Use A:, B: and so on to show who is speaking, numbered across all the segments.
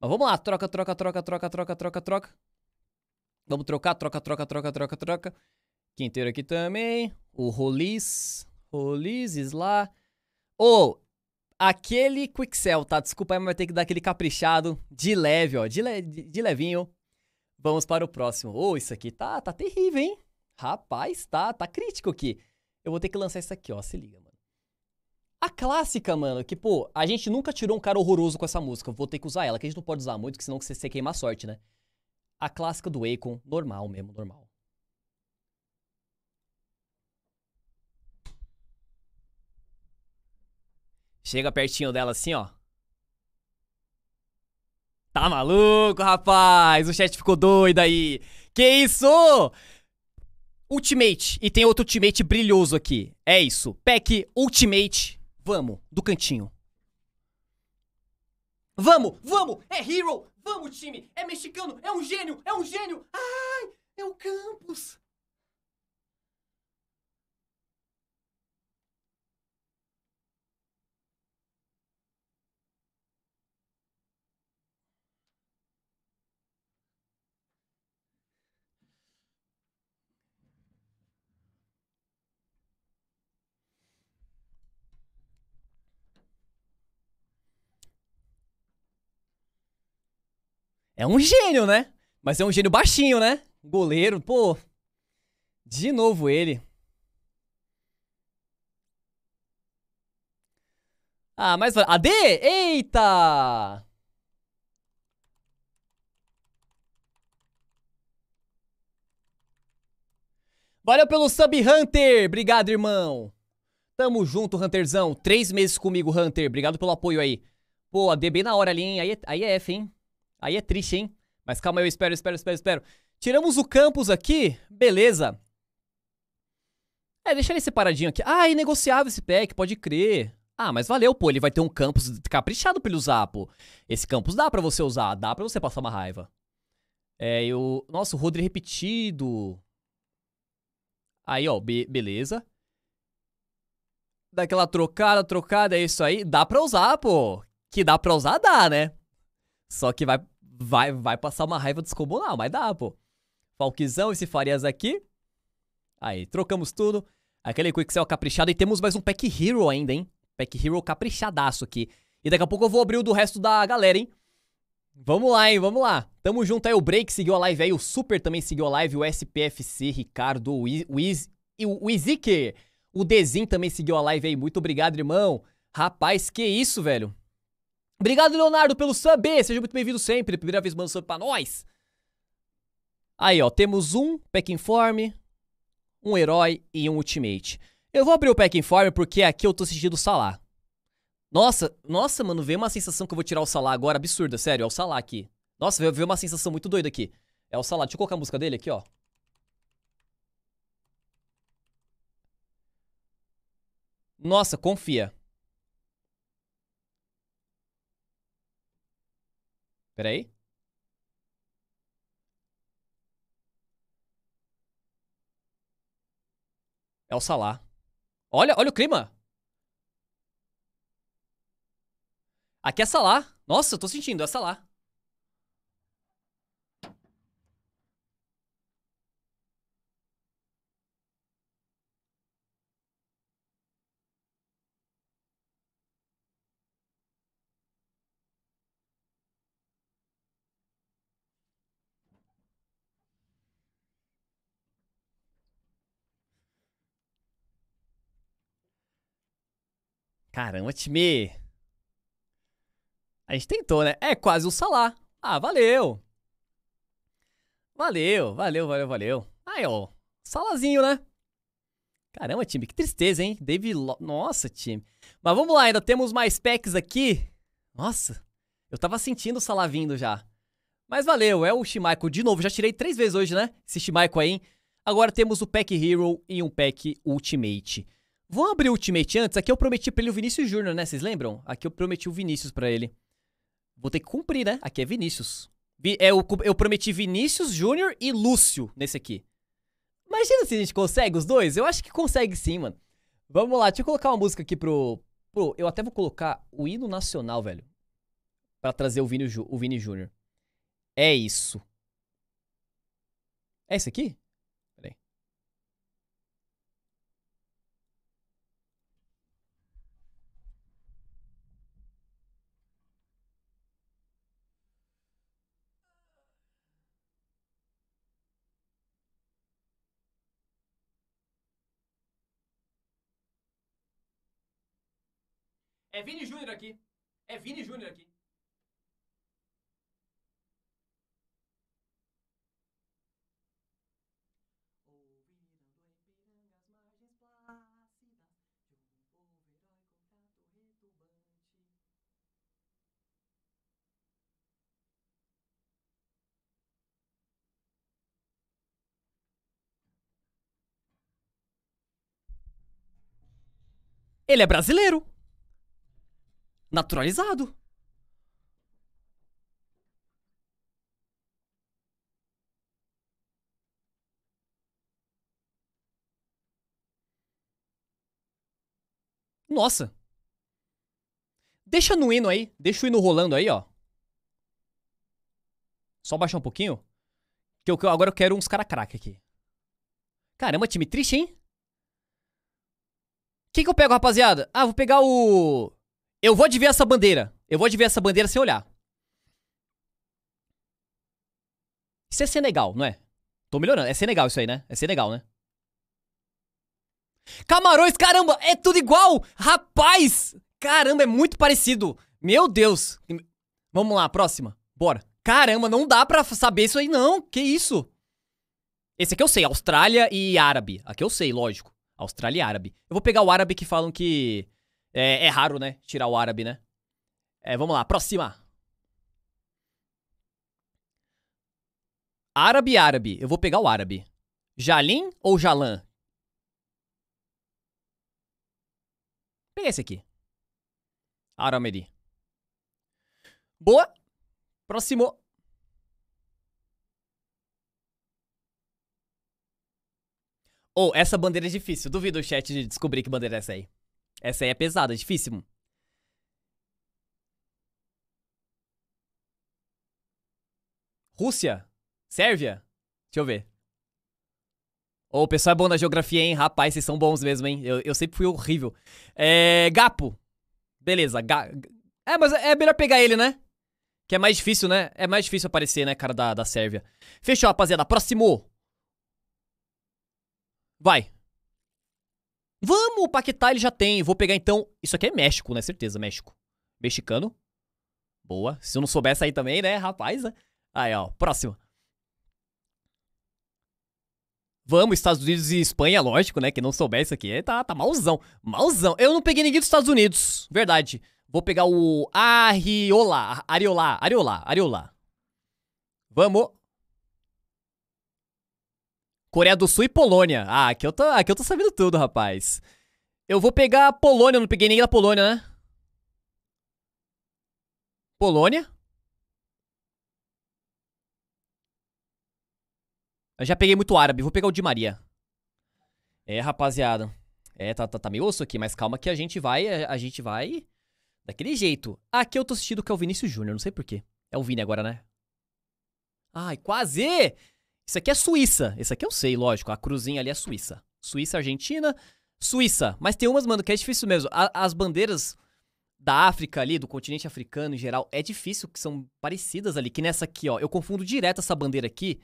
A: Mas vamos lá, troca, troca, troca, troca, troca, troca, troca. Vamos trocar, troca, troca, troca, troca, troca. Quinteiro aqui também. O Rolis. Rolises lá Ou, oh, aquele Quixel, tá? Desculpa aí, mas vai ter que dar aquele caprichado de leve, ó. De, le de levinho. Vamos para o próximo. Ô, oh, isso aqui tá, tá terrível, hein? Rapaz, tá, tá crítico aqui. Eu vou ter que lançar isso aqui, ó. Se liga, mano. A clássica, mano, que, pô, a gente nunca tirou um cara horroroso com essa música. Vou ter que usar ela, que a gente não pode usar muito, que senão você, você queima a sorte, né? A clássica do Akon, normal mesmo, normal. Chega pertinho dela assim, ó. Tá maluco, rapaz? O chat ficou doido aí. Que isso? Ultimate. E tem outro ultimate brilhoso aqui. É isso. Pack Ultimate Vamos, do cantinho. Vamos, vamos! É hero! Vamos, time! É mexicano! É um gênio! É um gênio! Ai! É o Campos! É um gênio, né? Mas é um gênio baixinho, né? Goleiro, pô. De novo ele. Ah, mais AD! Eita! Valeu pelo sub, Hunter! Obrigado, irmão! Tamo junto, Hunterzão. Três meses comigo, Hunter. Obrigado pelo apoio aí. Pô, AD bem na hora ali, hein? Aí é, aí é F, hein? Aí é triste, hein? Mas calma, eu espero, espero, espero, espero. Tiramos o campus aqui, beleza. É, deixa ele separadinho aqui. Ah, e negociava esse pack, pode crer. Ah, mas valeu, pô, ele vai ter um campus caprichado pra ele usar, pô. Esse campus dá pra você usar, dá pra você passar uma raiva. É, eu... Nossa, o Rodri repetido. Aí, ó, be beleza. Daquela trocada, trocada, é isso aí. Dá pra usar, pô. Que dá pra usar, dá, né? Só que vai, vai, vai passar uma raiva descomunal, mas dá, pô. Falquizão, esse Farias aqui. Aí, trocamos tudo. Aquele Quick Cell caprichado. E temos mais um Pack Hero ainda, hein? Pack Hero caprichadaço aqui. E daqui a pouco eu vou abrir o do resto da galera, hein? Vamos lá, hein? Vamos lá. Tamo junto aí. O Break seguiu a live aí. O Super também seguiu a live. O SPFC, Ricardo, o Wiz. O Izike. O Dezin também seguiu a live aí. Muito obrigado, irmão. Rapaz, que isso, velho. Obrigado, Leonardo, pelo sub. Seja muito bem-vindo sempre. Primeira vez mandando sub pra nós. Aí, ó, temos um pack informe, um herói e um ultimate. Eu vou abrir o pack informe porque aqui eu tô sentindo o Salah. Nossa, nossa, mano, veio uma sensação que eu vou tirar o Salah agora absurda, sério, é o Salah aqui. Nossa, veio, veio uma sensação muito doida aqui. É o Salah. Deixa eu colocar a música dele aqui, ó. Nossa, confia. Peraí. É o Salah. Olha, olha o clima. Aqui é Salah. Nossa, eu tô sentindo, é Salah. Caramba, time. A gente tentou, né? É quase o Salah. Ah, valeu. Valeu, valeu, valeu, valeu. Aí, ó. Salazinho, né? Caramba, time, que tristeza, hein? David Lo... Nossa, time. Mas vamos lá, ainda temos mais packs aqui. Nossa, eu tava sentindo o Salah vindo já. Mas valeu, é o Shimaiko de novo. Já tirei três vezes hoje, né? Esse Shimaiko aí. Agora temos o pack Hero e um pack Ultimate. Vou abrir o Ultimate antes. Aqui eu prometi pra ele o Vinícius Júnior, né? Vocês lembram? Aqui eu prometi o Vinícius pra ele. Vou ter que cumprir, né? Aqui é Vinícius. Vi, é, eu, eu prometi Vinícius Júnior e Lúcio nesse aqui. Imagina se a gente consegue os dois. Eu acho que consegue sim, mano. Vamos lá, deixa eu colocar uma música aqui pro. pro eu até vou colocar o hino nacional, velho. para trazer o Vini, o Vini Júnior. É isso. É isso aqui? É Vini Júnior aqui. É Vini Júnior aqui. em margens plácidas de um povo retumbante. Ele é brasileiro naturalizado. Nossa. Deixa no hino aí. Deixa o hino rolando aí, ó. Só baixar um pouquinho. Que eu, agora eu quero uns cara craque aqui. Caramba, time triste, hein? Quem que eu pego, rapaziada? Ah, vou pegar o... Eu vou adivinhar essa bandeira. Eu vou adivinhar essa bandeira sem olhar. Isso é Senegal, não é? Tô melhorando. É Senegal isso aí, né? É Senegal, né? Camarões, caramba, é tudo igual! Rapaz! Caramba, é muito parecido. Meu Deus. Vamos lá, próxima. Bora. Caramba, não dá pra saber isso aí, não. Que isso? Esse aqui eu sei, Austrália e árabe. Aqui eu sei, lógico. Austrália e árabe. Eu vou pegar o árabe que falam que é, é raro, né? Tirar o árabe, né? É, vamos lá, próxima. Árabe, árabe. Eu vou pegar o árabe. Jalim ou Jalan? Peguei esse aqui. Aramedi. Boa. Próximo. Ou oh, essa bandeira é difícil. Duvido o chat de descobrir que bandeira é essa aí. Essa aí é pesada, é difícil. Rússia? Sérvia? Deixa eu ver. Ô, oh, o pessoal é bom na geografia, hein? Rapaz, vocês são bons mesmo, hein? Eu, eu sempre fui horrível. É. Gapo. Beleza. Ga... É, mas é melhor pegar ele, né? Que é mais difícil, né? É mais difícil aparecer, né, cara, da, da Sérvia. Fechou, rapaziada. Próximo. Vai. Vamos, o Paquetá ele já tem. Vou pegar então. Isso aqui é México, né? Certeza, México. Mexicano. Boa. Se eu não souber aí também, né, rapaz? Né? Aí, ó. Próxima. Vamos, Estados Unidos e Espanha, lógico, né? Que não souber isso aqui. Tá, tá malzão. Malzão. Eu não peguei ninguém dos Estados Unidos. Verdade. Vou pegar o Ariola. Ariola. Ariola. Ariola. Vamos. Coreia do Sul e Polônia. Ah, aqui eu tô, aqui eu tô sabendo tudo, rapaz. Eu vou pegar a Polônia, eu não peguei nem da Polônia, né? Polônia? Eu já peguei muito árabe, vou pegar o de Maria. É, rapaziada. É, tá, tá, tá meio osso aqui, mas calma que a gente vai, a, é, a gente vai daquele jeito. Aqui eu tô assistindo que é o Vinícius Júnior, não sei porquê. É o Vini agora, né? Ai, quase! Isso aqui é Suíça. Esse aqui eu sei, lógico. A cruzinha ali é Suíça. Suíça, Argentina, Suíça. Mas tem umas, mano, que é difícil mesmo. A, as bandeiras da África ali, do continente africano em geral, é difícil, que são parecidas ali. Que nessa aqui, ó. Eu confundo direto essa bandeira aqui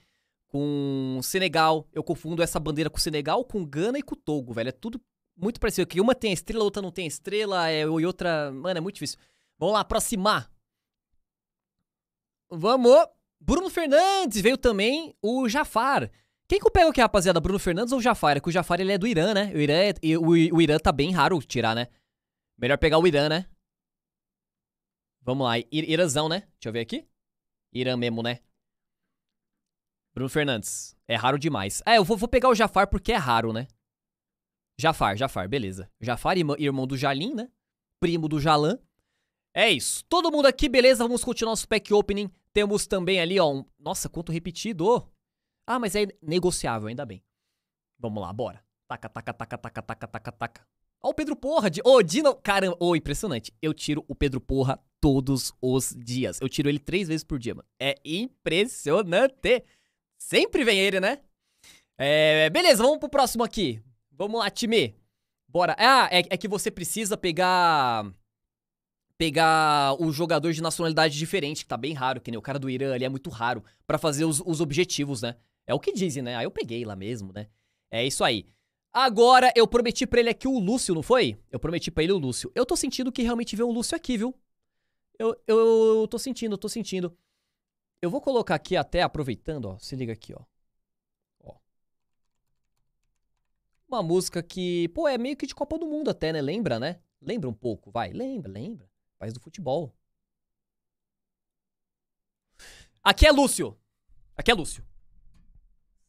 A: com Senegal. Eu confundo essa bandeira com Senegal, com Gana e com Togo, velho. É tudo muito parecido. Que uma tem a estrela, outra não tem estrela, é, e outra. Mano, é muito difícil. Vamos lá, aproximar. Vamos! Bruno Fernandes veio também o Jafar. Quem que eu pego aqui, rapaziada? Bruno Fernandes ou Jafar? É que o Jafar ele é do Irã, né? O Irã, é, o, o Irã tá bem raro tirar, né? Melhor pegar o Irã, né? Vamos lá, Irãzão, né? Deixa eu ver aqui. Irã mesmo, né? Bruno Fernandes. É raro demais. É, eu vou, vou pegar o Jafar porque é raro, né? Jafar, Jafar, beleza. Jafar, irmão do Jalim, né? Primo do Jalan. É isso. Todo mundo aqui, beleza? Vamos continuar nosso pack opening temos também ali, ó, um... nossa, quanto repetido. Ah, mas é negociável, ainda bem. Vamos lá, bora. Taca, taca, taca, taca, taca, taca, taca. Ó, o Pedro Porra. De... Ô, Dino. Caramba, ô, impressionante. Eu tiro o Pedro Porra todos os dias. Eu tiro ele três vezes por dia, mano. É impressionante. Sempre vem ele, né? É, beleza, vamos pro próximo aqui. Vamos lá, time. Bora. Ah, é, é que você precisa pegar pegar os jogadores de nacionalidade diferente, que tá bem raro, que nem o cara do Irã ali é muito raro, para fazer os, os objetivos, né? É o que dizem, né? Aí eu peguei lá mesmo, né? É isso aí. Agora, eu prometi pra ele aqui o Lúcio, não foi? Eu prometi pra ele o Lúcio. Eu tô sentindo que realmente veio um Lúcio aqui, viu? Eu, eu, eu tô sentindo, eu tô sentindo. Eu vou colocar aqui até, aproveitando, ó. Se liga aqui, ó. ó. Uma música que, pô, é meio que de Copa do Mundo até, né? Lembra, né? Lembra um pouco, vai. Lembra, lembra. País do futebol. Aqui é Lúcio. Aqui é Lúcio.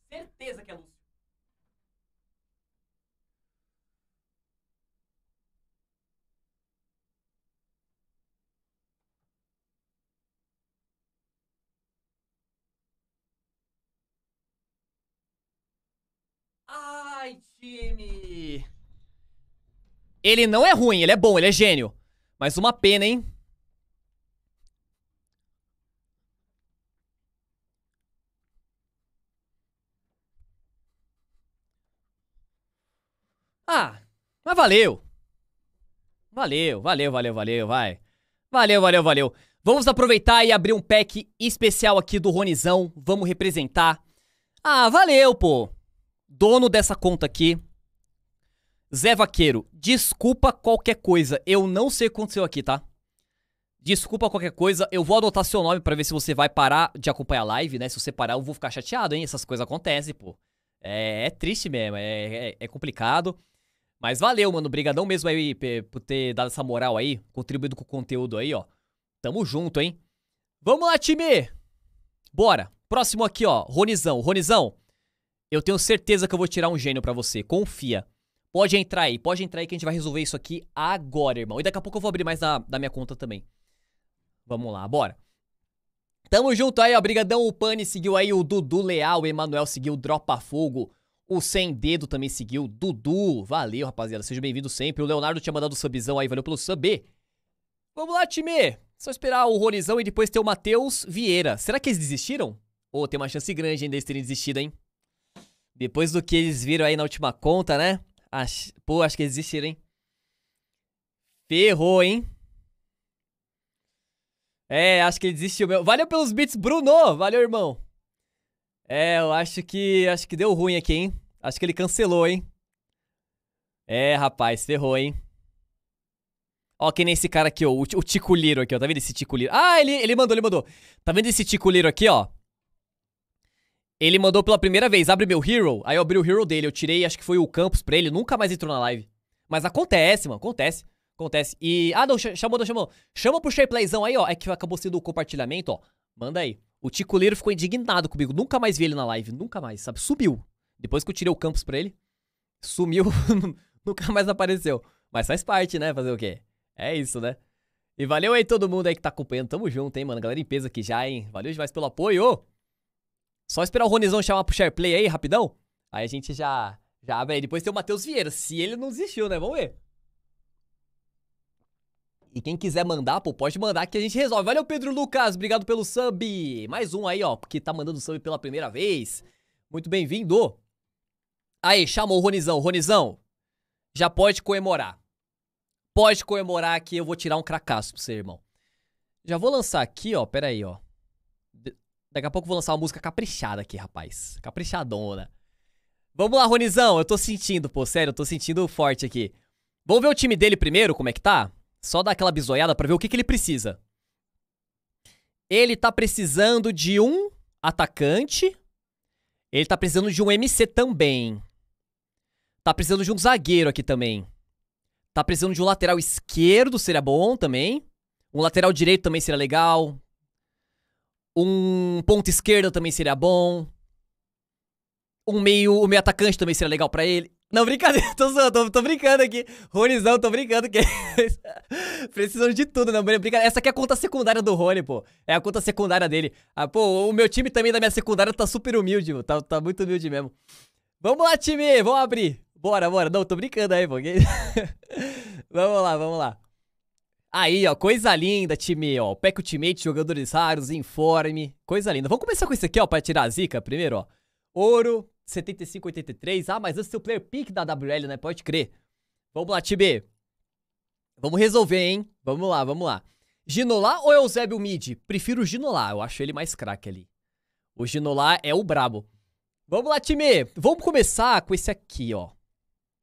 A: Certeza que é Lúcio. Ai, time! Ele não é ruim, ele é bom, ele é gênio. Mas uma pena, hein? Ah, mas valeu. Valeu, valeu, valeu, valeu, vai. Valeu, valeu, valeu. Vamos aproveitar e abrir um pack especial aqui do Ronizão. Vamos representar. Ah, valeu, pô. Dono dessa conta aqui. Zé Vaqueiro, desculpa qualquer coisa. Eu não sei o que aconteceu aqui, tá? Desculpa qualquer coisa, eu vou adotar seu nome para ver se você vai parar de acompanhar a live, né? Se você parar, eu vou ficar chateado, hein? Essas coisas acontecem, pô. É, é triste mesmo, é, é, é, complicado. Mas valeu, mano. Obrigadão mesmo aí por ter dado essa moral aí, contribuído com o conteúdo aí, ó. Tamo junto, hein? Vamos lá, time! Bora! Próximo aqui, ó. Ronizão. Ronizão, eu tenho certeza que eu vou tirar um gênio para você. Confia. Pode entrar aí, pode entrar aí que a gente vai resolver isso aqui agora, irmão. E daqui a pouco eu vou abrir mais da, da minha conta também. Vamos lá, bora. Tamo junto aí, ó. Brigadão, o Pane seguiu aí, o Dudu Leal, o Emanuel seguiu, o Dropa Fogo, o Sem Dedo também seguiu, Dudu, valeu, rapaziada, seja bem-vindo sempre. O Leonardo tinha mandado o subzão aí, valeu pelo sub. Vamos lá, time! Só esperar o Rorizão e depois ter o Matheus Vieira. Será que eles desistiram? Ou oh, tem uma chance grande ainda eles terem desistido, hein? Depois do que eles viram aí na última conta, né? Ach... Pô, acho que eles desistiram, hein? Ferrou, hein? É, acho que ele desistiu mesmo. Valeu pelos beats Bruno! Valeu, irmão! É, eu acho que. Acho que deu ruim aqui, hein? Acho que ele cancelou, hein? É, rapaz, ferrou, hein? Ó, que nem esse cara aqui, ó. O, o Ticuliro aqui, ó. Tá vendo esse Ticuliro? Ah, ele, ele mandou, ele mandou. Tá vendo esse Ticuliro aqui, ó? Ele mandou pela primeira vez, abre meu hero. Aí eu abri o hero dele, eu tirei, acho que foi o Campos pra ele, nunca mais entrou na live. Mas acontece, mano, acontece. Acontece. E. Ah, não, chamou, não, chamou. Chama pro SharePlayzão aí, ó. É que acabou sendo o compartilhamento, ó. Manda aí. O Ticoleiro ficou indignado comigo. Nunca mais vi ele na live. Nunca mais, sabe? Sumiu. Depois que eu tirei o Campos pra ele, sumiu. nunca mais apareceu. Mas faz parte, né? Fazer o quê? É isso, né? E valeu aí todo mundo aí que tá acompanhando. Tamo junto, hein, mano? Galera em peso aqui já, hein? Valeu demais pelo apoio. Só esperar o Ronizão chamar pro SharePlay aí, rapidão. Aí a gente já, já abre aí. Depois tem o Matheus Vieira, se ele não desistiu, né? Vamos ver. E quem quiser mandar, pô, pode mandar que a gente resolve. Valeu, Pedro Lucas, obrigado pelo sub. Mais um aí, ó, que tá mandando sub pela primeira vez. Muito bem-vindo. Aí, chamou o Ronizão. Ronizão, já pode comemorar. Pode comemorar que eu vou tirar um cracaço pro seu irmão. Já vou lançar aqui, ó, pera aí, ó. Daqui a pouco vou lançar uma música caprichada aqui, rapaz. Caprichadona. Vamos lá, Ronizão. Eu tô sentindo, pô, sério, eu tô sentindo forte aqui. Vamos ver o time dele primeiro, como é que tá? Só dar aquela bisoiada pra ver o que, que ele precisa. Ele tá precisando de um atacante. Ele tá precisando de um MC também. Tá precisando de um zagueiro aqui também. Tá precisando de um lateral esquerdo, seria bom também. Um lateral direito também seria legal. Um ponto esquerdo também seria bom. Um meio, o meio atacante também seria legal para ele. Não, brincadeira, tô, tô, tô brincando aqui. Ronizão, tô brincando que precisam de tudo, não, brincadeira. Essa aqui é a conta secundária do Rony, pô. É a conta secundária dele. Ah, pô, o meu time também da minha secundária tá super humilde, pô. Tá, tá muito humilde mesmo. Vamos lá, time, vamos abrir. Bora, bora. Não, tô brincando aí, pô. vamos lá, vamos lá. Aí, ó, coisa linda, time, ó. Pack Ultimate, jogadores raros, informe. Coisa linda. Vamos começar com isso aqui, ó, pra tirar a zica primeiro, ó. Ouro, 75,83. Ah, mas antes tem o player pick da WL, né? Pode crer. Vamos lá, time. Vamos resolver, hein? Vamos lá, vamos lá. Ginolá ou Eusébio Mid? Prefiro o Ginolá, eu acho ele mais craque ali. O Ginolá é o brabo. Vamos lá, time. Vamos começar com esse aqui, ó.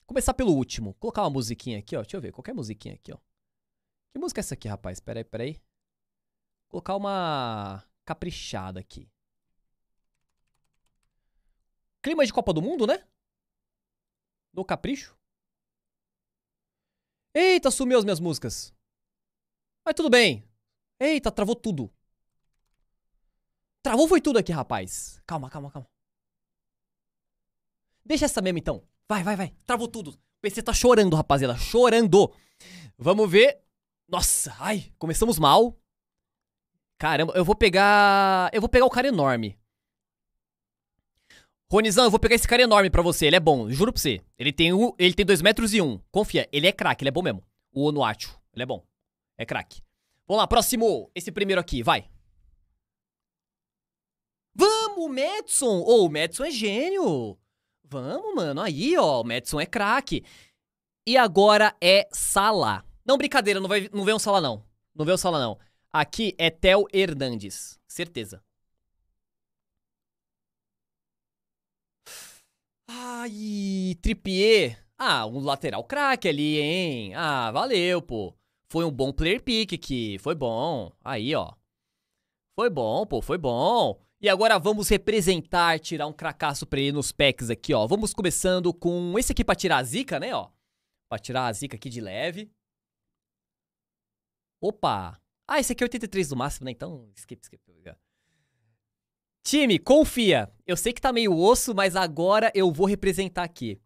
A: Começar pelo último. Vou colocar uma musiquinha aqui, ó. Deixa eu ver, qualquer musiquinha aqui, ó. Que música é essa aqui, rapaz? Peraí, peraí. Vou colocar uma caprichada aqui. Clima de Copa do Mundo, né? No capricho. Eita, sumiu as minhas músicas. Mas tudo bem. Eita, travou tudo. Travou foi tudo aqui, rapaz. Calma, calma, calma. Deixa essa mesmo, então. Vai, vai, vai. Travou tudo. O PC tá chorando, rapaziada. Chorando. Vamos ver nossa, ai, começamos mal. Caramba, eu vou pegar. Eu vou pegar o cara enorme. Ronizan, eu vou pegar esse cara enorme pra você. Ele é bom, juro pra você. Ele tem, um, ele tem dois metros e Um. Confia, ele é craque, ele é bom mesmo. O Onuachu, ele é bom. É craque. Vamos lá, próximo. Esse primeiro aqui, vai. Vamos, Madison! Ô, oh, o Madison é gênio! Vamos, mano. Aí, ó, o Madison é craque. E agora é Salah. Não, brincadeira, não, vai, não vê um sala não. Não vê um sala não. Aqui é Theo Hernandes. Certeza. Ai, Tripier. Ah, um lateral craque ali, hein? Ah, valeu, pô. Foi um bom player pick aqui. Foi bom. Aí, ó. Foi bom, pô. Foi bom. E agora vamos representar, tirar um cracaço pra ele nos packs aqui, ó. Vamos começando com esse aqui pra tirar a zica, né, ó. Pra tirar a zica aqui de leve. Opa! Ah, esse aqui é 83 do máximo, né? Então, skip, skip. Time, confia. Eu sei que tá meio osso, mas agora eu vou representar aqui.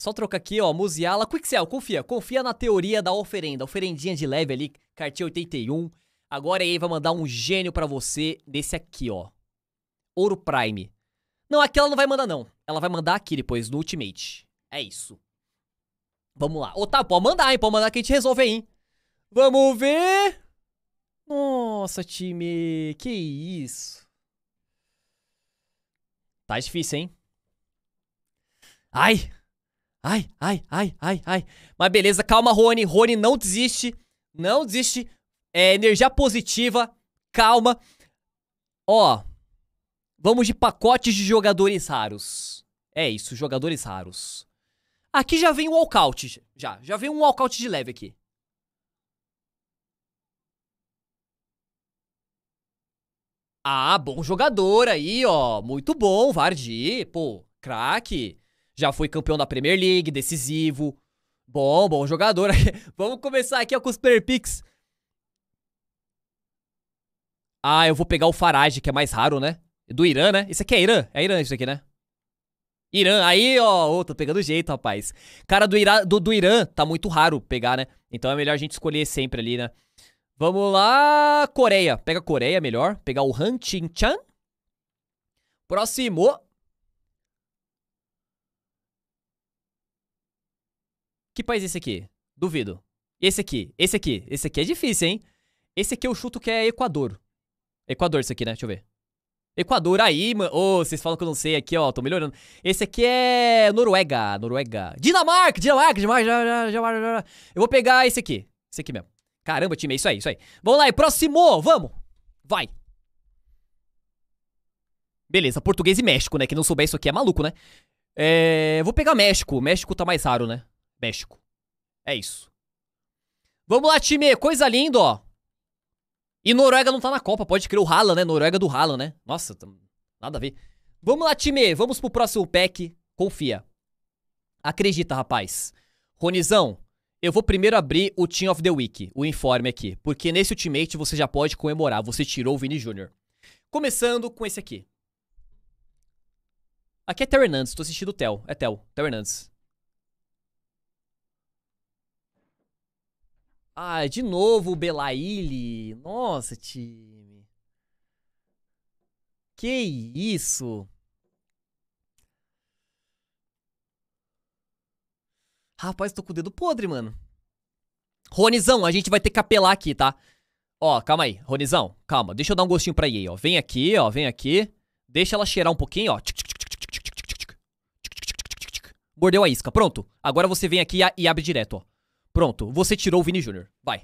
A: Só troca aqui, ó, Musiala, Quixel, confia. Confia na teoria da oferenda. Oferendinha de leve ali, cartinha 81. Agora aí vai mandar um gênio para você desse aqui, ó. Ouro Prime. Não, aqui ela não vai mandar, não. Ela vai mandar aqui depois, no Ultimate. É isso. Vamos lá. Ô, tá, pode mandar, hein? Pode mandar que a gente resolve aí, hein? Vamos ver. Nossa, time. Que isso. Tá difícil, hein? Ai. Ai, ai, ai, ai, ai. Mas beleza, calma, Rony. Rony não desiste. Não desiste. É energia positiva. Calma. Ó. Vamos de pacotes de jogadores raros. É isso, jogadores raros. Aqui já vem o walkout. Já, já vem um walkout de leve aqui. Ah, bom jogador aí, ó. Muito bom, Vardy. Pô, craque. Já foi campeão da Premier League, decisivo. Bom, bom jogador. Vamos começar aqui ó, com os player picks. Ah, eu vou pegar o Farage, que é mais raro, né? Do Irã, né? Isso aqui é Irã. É Irã isso aqui, né? Irã, aí, ó, oh, tô pegando jeito, rapaz. Cara, do, Ira, do, do Irã tá muito raro pegar, né? Então é melhor a gente escolher sempre ali, né? Vamos lá, Coreia. Pega Coreia, melhor. Pegar o Han Chin-chan. Próximo. Que país é esse aqui? Duvido. Esse aqui, esse aqui. Esse aqui é difícil, hein? Esse aqui eu chuto que é Equador. Equador isso aqui, né? Deixa eu ver. Equador aí, mano. Ô, oh, vocês falam que eu não sei aqui, ó. Tô melhorando. Esse aqui é Noruega, Noruega. Dinamarca, Dinamarca, Dinamarca, Dinamarca, Dinamarca. Eu vou pegar esse aqui. Esse aqui mesmo. Caramba, time, é isso aí, isso aí. Vamos lá, próximo, vamos. Vai. Beleza, português e México, né? Que não souber isso aqui é maluco, né? É... Vou pegar México. México tá mais raro, né? México. É isso. Vamos lá, time. Coisa linda, ó. E Noruega não tá na Copa, pode crer. O Haaland, né? Noruega do Haaland, né? Nossa, nada a ver. Vamos lá, time. Vamos pro próximo pack. Confia. Acredita, rapaz. Ronizão, eu vou primeiro abrir o Team of the Week, o informe aqui, porque nesse Ultimate você já pode comemorar, você tirou o Vini Jr. Começando com esse aqui. Aqui é Terry Hernandes, tô assistindo o Theo. É Theo, Terry Hernandes. Ah, de novo o Belaile. Nossa, time. Que isso? Rapaz, tô com o dedo podre, mano. Ronizão, a gente vai ter que apelar aqui, tá? Ó, calma aí, Ronizão, calma. Deixa eu dar um gostinho pra EA, ó. Vem aqui, ó, vem aqui. Deixa ela cheirar um pouquinho, ó. Mordeu a isca, pronto. Agora você vem aqui e abre direto, ó. Pronto, você tirou o Vini Jr. Vai.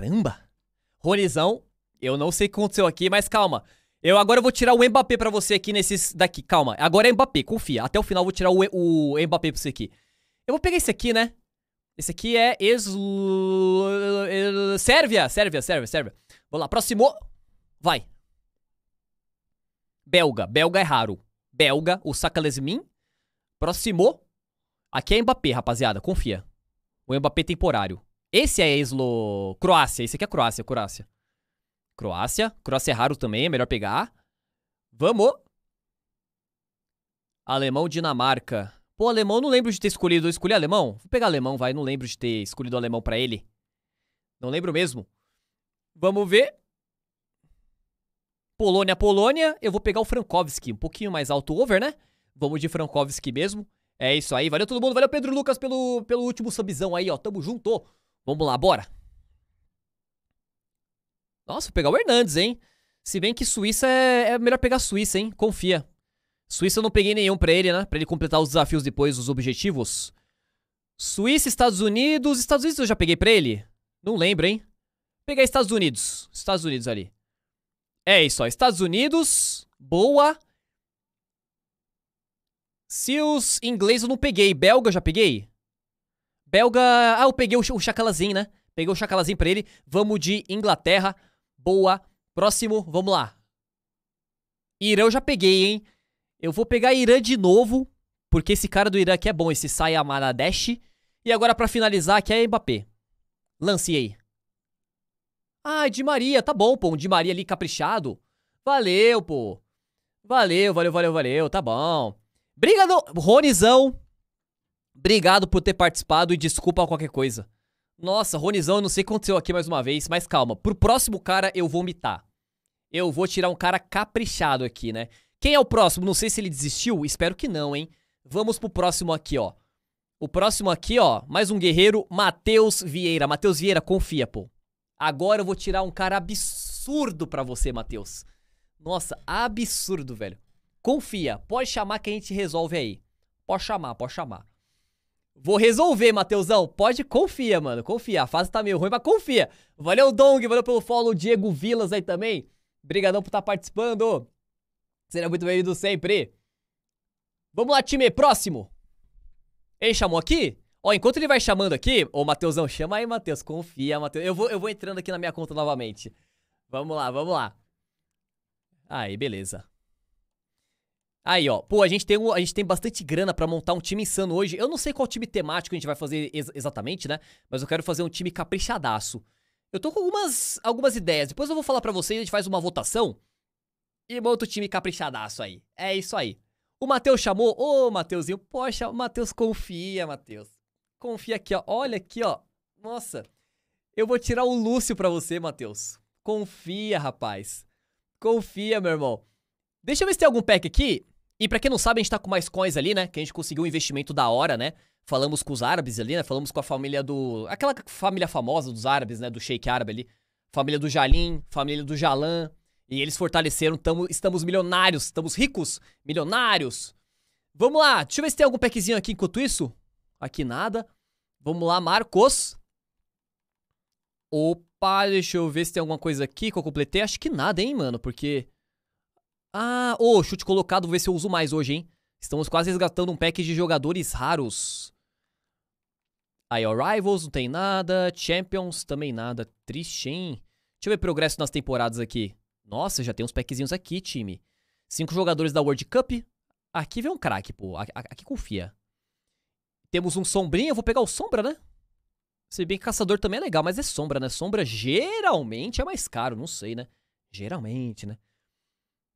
A: Caramba! Ronizão, eu não sei o que aconteceu aqui, mas calma. Eu agora vou tirar o Mbappé pra você aqui nesses daqui. Calma, agora é Mbappé, confia. Até o final eu vou tirar o, o Mbappé pra você aqui. Eu vou pegar esse aqui, né? Esse aqui é Sérvia, Sérvia, Sérvia, Sérvia. Vamos lá, próximo. Vai. Belga, belga é raro. Belga, o Sakalesmin. Próximo. Aqui é Mbappé, rapaziada, confia. O Mbappé é temporário. Esse é Eslo... Croácia. Esse aqui é Croácia, Croácia. Croácia. Croácia é raro também, é melhor pegar. Vamos! Alemão, Dinamarca. Pô, alemão, não lembro de ter escolhido. Eu escolhi alemão? Vou pegar alemão, vai. Não lembro de ter escolhido alemão para ele. Não lembro mesmo. Vamos ver. Polônia, Polônia. Eu vou pegar o Frankowski. Um pouquinho mais alto over, né? Vamos de Frankowski mesmo. É isso aí. Valeu todo mundo. Valeu, Pedro Lucas, pelo, pelo último subzão aí, ó. Tamo junto. Vamos lá, bora. Nossa, vou pegar o Hernandes, hein? Se bem que Suíça é, é melhor pegar Suíça, hein? Confia. Suíça eu não peguei nenhum pra ele, né? Pra ele completar os desafios depois, os objetivos. Suíça, Estados Unidos. Estados Unidos eu já peguei pra ele? Não lembro, hein? Vou pegar Estados Unidos. Estados Unidos ali. É isso, ó. Estados Unidos. Boa. Se os ingleses eu não peguei. Belga eu já peguei? Belga. Ah, eu peguei o, Chacalazinho, né? Peguei o Chacalazinho pra ele. Vamos de Inglaterra. Boa. Próximo, vamos lá. Irã eu já peguei, hein? Eu vou pegar Irã de novo, porque esse cara do Irã aqui é bom, esse Sayamanadesh. E agora para finalizar aqui é Mbappé. Lance aí. Ah, de Maria, tá bom, pô. Um de Maria ali caprichado. Valeu, pô. Valeu, valeu, valeu, valeu. Tá bom. Briga no... Ronizão. Obrigado por ter participado e desculpa qualquer coisa. Nossa, Ronizão, eu não sei o que aconteceu aqui mais uma vez, mas calma. Pro próximo cara, eu vou mitar. Eu vou tirar um cara caprichado aqui, né? Quem é o próximo? Não sei se ele desistiu. Espero que não, hein? Vamos pro próximo aqui, ó. O próximo aqui, ó. Mais um guerreiro, Matheus Vieira. Matheus Vieira, confia, pô. Agora eu vou tirar um cara absurdo pra você, Matheus. Nossa, absurdo, velho. Confia. Pode chamar que a gente resolve aí. Pode chamar, pode chamar. Vou resolver, Mateusão. Pode, confia, mano. Confia. A fase tá meio ruim, mas confia. Valeu, Dong. Valeu pelo follow. Diego Vilas aí também. Obrigadão por estar tá participando. Será muito bem-vindo sempre. Vamos lá, time. Próximo. Ele chamou aqui? Ó, enquanto ele vai chamando aqui... Ô, Mateusão, chama aí, Mateus. Confia, Mateus. Eu vou, eu vou entrando aqui na minha conta novamente. Vamos lá, vamos lá. Aí, beleza. Aí, ó. Pô, a gente tem, um, a gente tem bastante grana para montar um time insano hoje. Eu não sei qual time temático a gente vai fazer ex exatamente, né? Mas eu quero fazer um time caprichadaço. Eu tô com algumas, algumas ideias. Depois eu vou falar para vocês, a gente faz uma votação e monta o time caprichadaço aí. É isso aí. O Matheus chamou. Ô, Matheusinho. Poxa, o Matheus confia, Matheus. Confia aqui, ó. Olha aqui, ó. Nossa. Eu vou tirar o Lúcio pra você, Matheus. Confia, rapaz. Confia, meu irmão. Deixa eu ver se tem algum pack aqui. E para quem não sabe, a gente tá com mais coins ali, né? Que a gente conseguiu um investimento da hora, né? Falamos com os árabes ali, né? Falamos com a família do. Aquela família famosa dos árabes, né? Do Sheik árabe ali. Família do Jalim, família do Jalan. E eles fortaleceram. Tamo, estamos milionários, estamos ricos, milionários. Vamos lá, deixa eu ver se tem algum packzinho aqui enquanto isso. Aqui nada. Vamos lá, Marcos. Opa, deixa eu ver se tem alguma coisa aqui que eu completei. Acho que nada, hein, mano, porque. Ah, ô, oh, chute colocado, vou ver se eu uso mais hoje, hein? Estamos quase resgatando um pack de jogadores raros. Aí, ó, Rivals não tem nada, Champions também nada, triste, hein? Deixa eu ver progresso nas temporadas aqui. Nossa, já tem uns packzinhos aqui, time. Cinco jogadores da World Cup. Aqui vem um craque, pô. Aqui confia. Temos um sombrinha, eu vou pegar o sombra, né? Se bem que caçador também é legal, mas é sombra, né? Sombra geralmente é mais caro, não sei, né? Geralmente, né?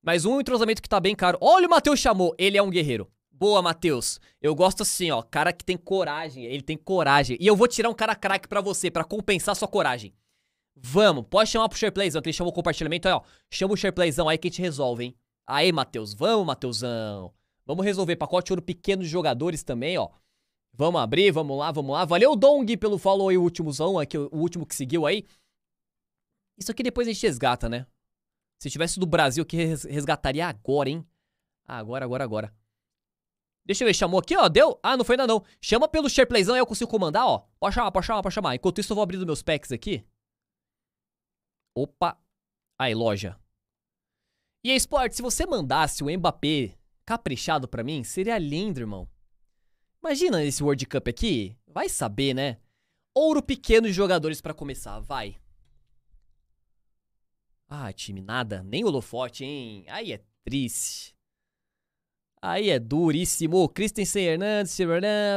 A: Mas um entrosamento que tá bem caro. Olha o Matheus chamou, ele é um guerreiro. Boa, Matheus. Eu gosto assim, ó, cara que tem coragem, ele tem coragem. E eu vou tirar um cara craque para você, para compensar sua coragem. Vamos, pode chamar pro SharePlayzão, que ele chamou o compartilhamento, aí, ó. Chama o SharePlayzão aí que a gente resolve, hein. Aí, Matheus, vamos, Matheusão. Vamos resolver pacote ouro pequeno de jogadores também, ó. Vamos abrir, vamos lá, vamos lá. Valeu, Dong, pelo follow aí, o últimozão, aqui, o último que seguiu aí. Isso aqui depois a gente resgata, né? Se tivesse do Brasil aqui, resgataria agora, hein? Ah, agora, agora, agora. Deixa eu ver, chamou aqui, ó, deu? Ah, não foi ainda não. Chama pelo SharePlayzão, aí eu consigo comandar, ó. Pode chamar, pode chamar, pode chamar. Enquanto isso, eu vou abrindo meus packs aqui. Opa. Aí, loja. E aí, Sport, se você mandasse o Mbappé caprichado pra mim, seria lindo, irmão. Imagina esse World Cup aqui. Vai saber, né? Ouro pequeno de jogadores para começar, vai. Ah, time, nada. Nem holofote, hein? Aí é triste. Aí é duríssimo. Christensen Hernandes,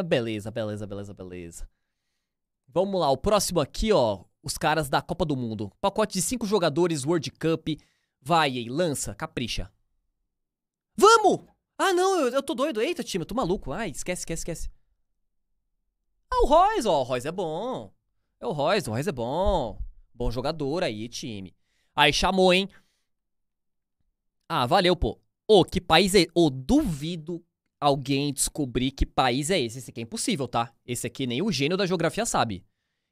A: beleza, beleza, beleza, beleza. Vamos lá, o próximo aqui, ó. Os caras da Copa do Mundo. Pacote de cinco jogadores, World Cup. Vai, hein? Lança, capricha. Vamos! Ah, não, eu, eu tô doido. Eita, time, eu tô maluco. Ai, esquece, esquece, esquece. Ah, o Royce, ó. O Royce é bom. É o Royce, o Royce é bom. Bom jogador aí, time. Aí chamou, hein? Ah, valeu, pô. Ô, que país é. Ô, duvido alguém descobrir que país é esse. Esse aqui é impossível, tá? Esse aqui nem o gênio da geografia sabe.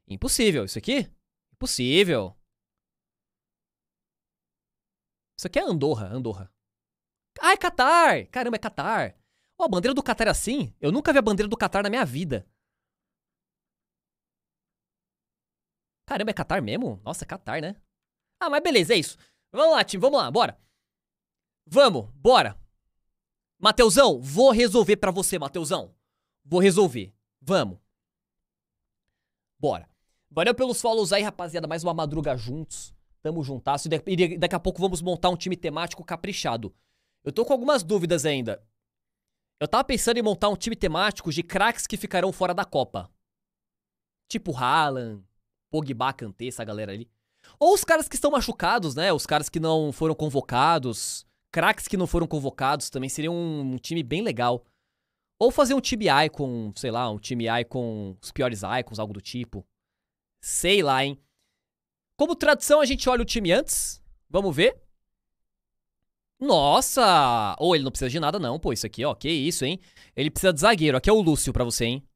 A: Impossível. Isso aqui? Impossível. Isso aqui é Andorra, Andorra. Ah, é Catar! Caramba, é Catar. Ó, oh, a bandeira do Catar é assim? Eu nunca vi a bandeira do Catar na minha vida. Caramba, é Catar mesmo? Nossa, é Catar, né? Ah, mas beleza, é isso. Vamos lá, time, vamos lá, bora. Vamos, bora. Mateusão, vou resolver para você, Mateusão. Vou resolver. Vamos. Bora. Valeu pelos follows aí, rapaziada. Mais uma madruga juntos. Tamo juntasso. E daqui a pouco vamos montar um time temático caprichado. Eu tô com algumas dúvidas ainda. Eu tava pensando em montar um time temático de craques que ficarão fora da Copa. Tipo Haaland, Pogba, Kanté, essa galera ali. Ou os caras que estão machucados, né? Os caras que não foram convocados. Craques que não foram convocados também seria um, um time bem legal. Ou fazer um time com, sei lá, um time com os piores Icons, algo do tipo. Sei lá, hein? Como tradição, a gente olha o time antes. Vamos ver. Nossa! Ou oh, ele não precisa de nada, não. Pô, isso aqui, ó. Que isso, hein? Ele precisa de zagueiro. Aqui é o Lúcio pra você, hein?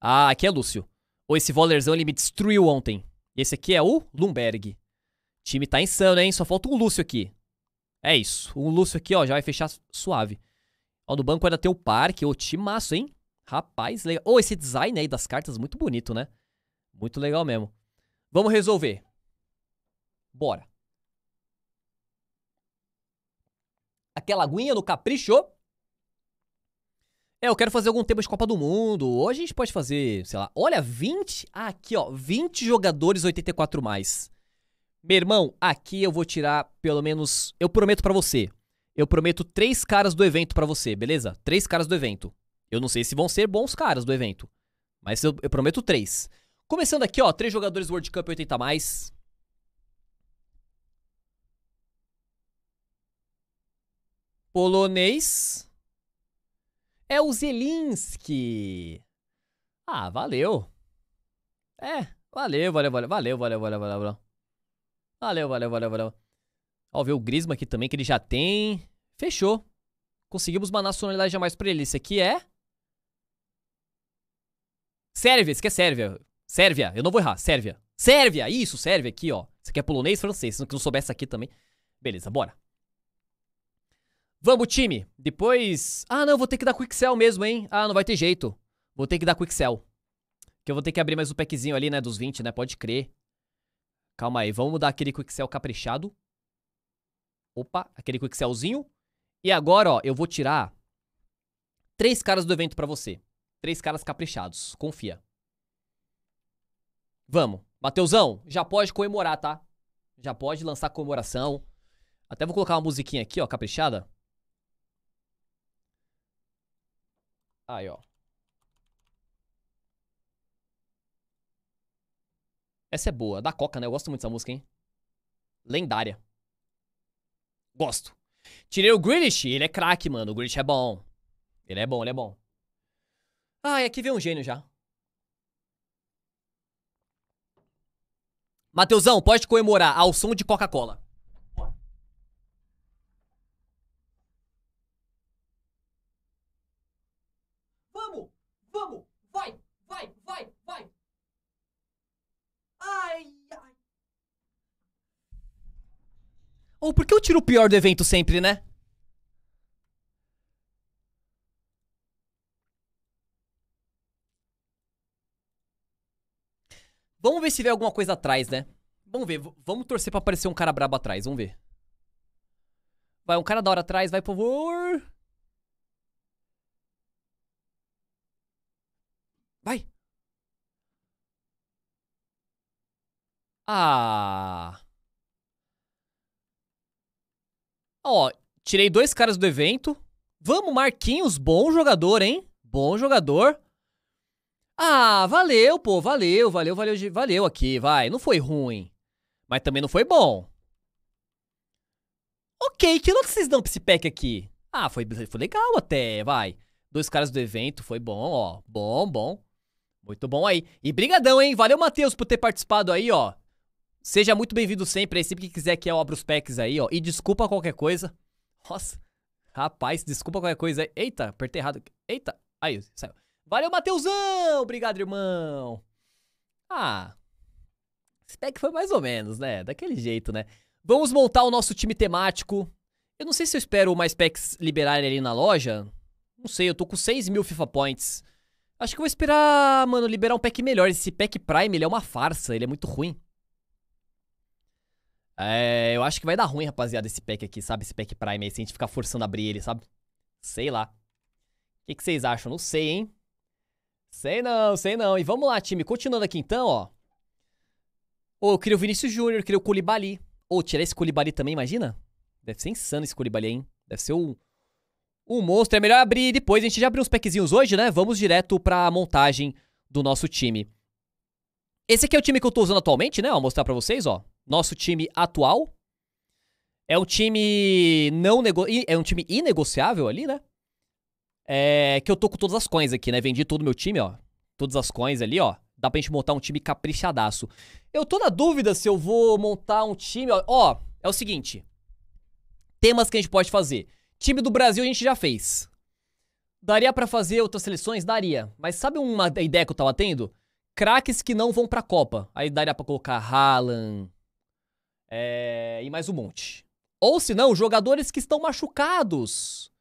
A: Ah, aqui é Lúcio. Ou oh, esse volerzão, ele me destruiu ontem. Esse aqui é o Lumberg. Time tá insano, hein? Só falta um Lúcio aqui. É isso. Um Lúcio aqui, ó, já vai fechar suave. Ó, no banco ainda tem o Parque. Ô, timaço, hein? Rapaz, legal. Ô, esse design aí das cartas, muito bonito, né? Muito legal mesmo. Vamos resolver. Bora. Aquela aguinha no capricho. É, eu quero fazer algum tema de Copa do Mundo. Hoje a gente pode fazer, sei lá, olha, 20. Ah, aqui, ó, 20 jogadores 84 mais. Meu irmão, aqui eu vou tirar pelo menos. Eu prometo para você. Eu prometo três caras do evento para você, beleza? Três caras do evento. Eu não sei se vão ser bons caras do evento. Mas eu, eu prometo três. Começando aqui, ó, três jogadores World Cup 80 mais. Polonês. É o Zelinski. Ah, valeu. É, valeu, valeu, valeu, valeu, valeu, valeu, valeu. Valeu, valeu, valeu, valeu. Ó, ver o Grisma aqui também, que ele já tem. Fechou. Conseguimos uma nacionalidade a mais pra ele. Isso aqui é... Sérvia, isso aqui é Sérvia. Sérvia, eu não vou errar. Sérvia. Sérvia, isso, Sérvia aqui, ó. Isso aqui é polonês, francês. Se não soubesse aqui também. Beleza, bora. Vamos, time. Depois. Ah, não, vou ter que dar Quick Sell mesmo, hein? Ah, não vai ter jeito. Vou ter que dar Quick Sell. Que eu vou ter que abrir mais um packzinho ali, né? Dos 20, né? Pode crer. Calma aí. Vamos dar aquele Quick Sell caprichado. Opa, aquele Quick Sellzinho. E agora, ó, eu vou tirar três caras do evento para você. Três caras caprichados. Confia. Vamos. Mateusão, já pode comemorar, tá? Já pode lançar comemoração. Até vou colocar uma musiquinha aqui, ó, caprichada. Aí, ó. Essa é boa. Da Coca, né? Eu gosto muito dessa música, hein? Lendária. Gosto. Tirei o Grealish. Ele é craque, mano. O Grealish é bom. Ele é bom, ele é bom. Ah, e aqui vem um gênio já. Mateusão, pode comemorar ao som de Coca-Cola. Ai, ai. Ou por que eu tiro o pior do evento sempre, né? Vamos ver se vê alguma coisa atrás, né? Vamos ver, vamos torcer pra aparecer um cara brabo atrás, vamos ver. Vai, um cara da hora atrás, vai, por favor. Vai. Ah. Ó, tirei dois caras do evento. Vamos, Marquinhos, bom jogador, hein? Bom jogador. Ah, valeu, pô, valeu, valeu, valeu, valeu aqui, vai. Não foi ruim, mas também não foi bom. Ok, que nota vocês dão pra esse pack aqui? Ah, foi, foi legal até, vai. Dois caras do evento, foi bom, ó. Bom, bom. Muito bom aí. E brigadão, hein? Valeu, Matheus, por ter participado aí, ó. Seja muito bem-vindo sempre aí, sempre que quiser que eu abra os packs aí, ó. E desculpa qualquer coisa. Nossa, rapaz, desculpa qualquer coisa aí. Eita, apertei errado. Eita, aí, saiu. Valeu, Mateusão! Obrigado, irmão. Ah, esse pack foi mais ou menos, né? Daquele jeito, né? Vamos montar o nosso time temático. Eu não sei se eu espero mais packs liberarem ali na loja. Não sei, eu tô com 6 mil FIFA Points. Acho que eu vou esperar, mano, liberar um pack melhor. Esse pack Prime, ele é uma farsa, ele é muito ruim. É, eu acho que vai dar ruim, rapaziada, esse pack aqui, sabe? Esse pack Prime aí, se a gente ficar forçando a abrir ele, sabe? Sei lá. O que, que vocês acham? Não sei, hein? Sei não, sei não. E vamos lá, time. Continuando aqui então, ó. Ô, eu queria o Vinícius Júnior, queria o Culibali. Ou tirar esse Culibali também, imagina? Deve ser insano esse Culibali, hein? Deve ser um, monstro. É melhor abrir depois. A gente já abriu uns packzinhos hoje, né? Vamos direto pra montagem do nosso time. Esse aqui é o time que eu tô usando atualmente, né? Vou mostrar pra vocês, ó nosso time atual. É um time não nego... é um time inegociável ali, né? É que eu tô com todas as coins aqui, né? Vendi todo o meu time, ó. Todas as coins ali, ó. Dá pra gente montar um time caprichadaço. Eu tô na dúvida se eu vou montar um time, ó. ó é o seguinte. Temas que a gente pode fazer. Time do Brasil a gente já fez. Daria para fazer outras seleções? Daria. Mas sabe uma ideia que eu tava tendo? Craques que não vão pra Copa. Aí daria pra colocar Haaland, é, e mais um monte. Ou se não, jogadores que estão machucados.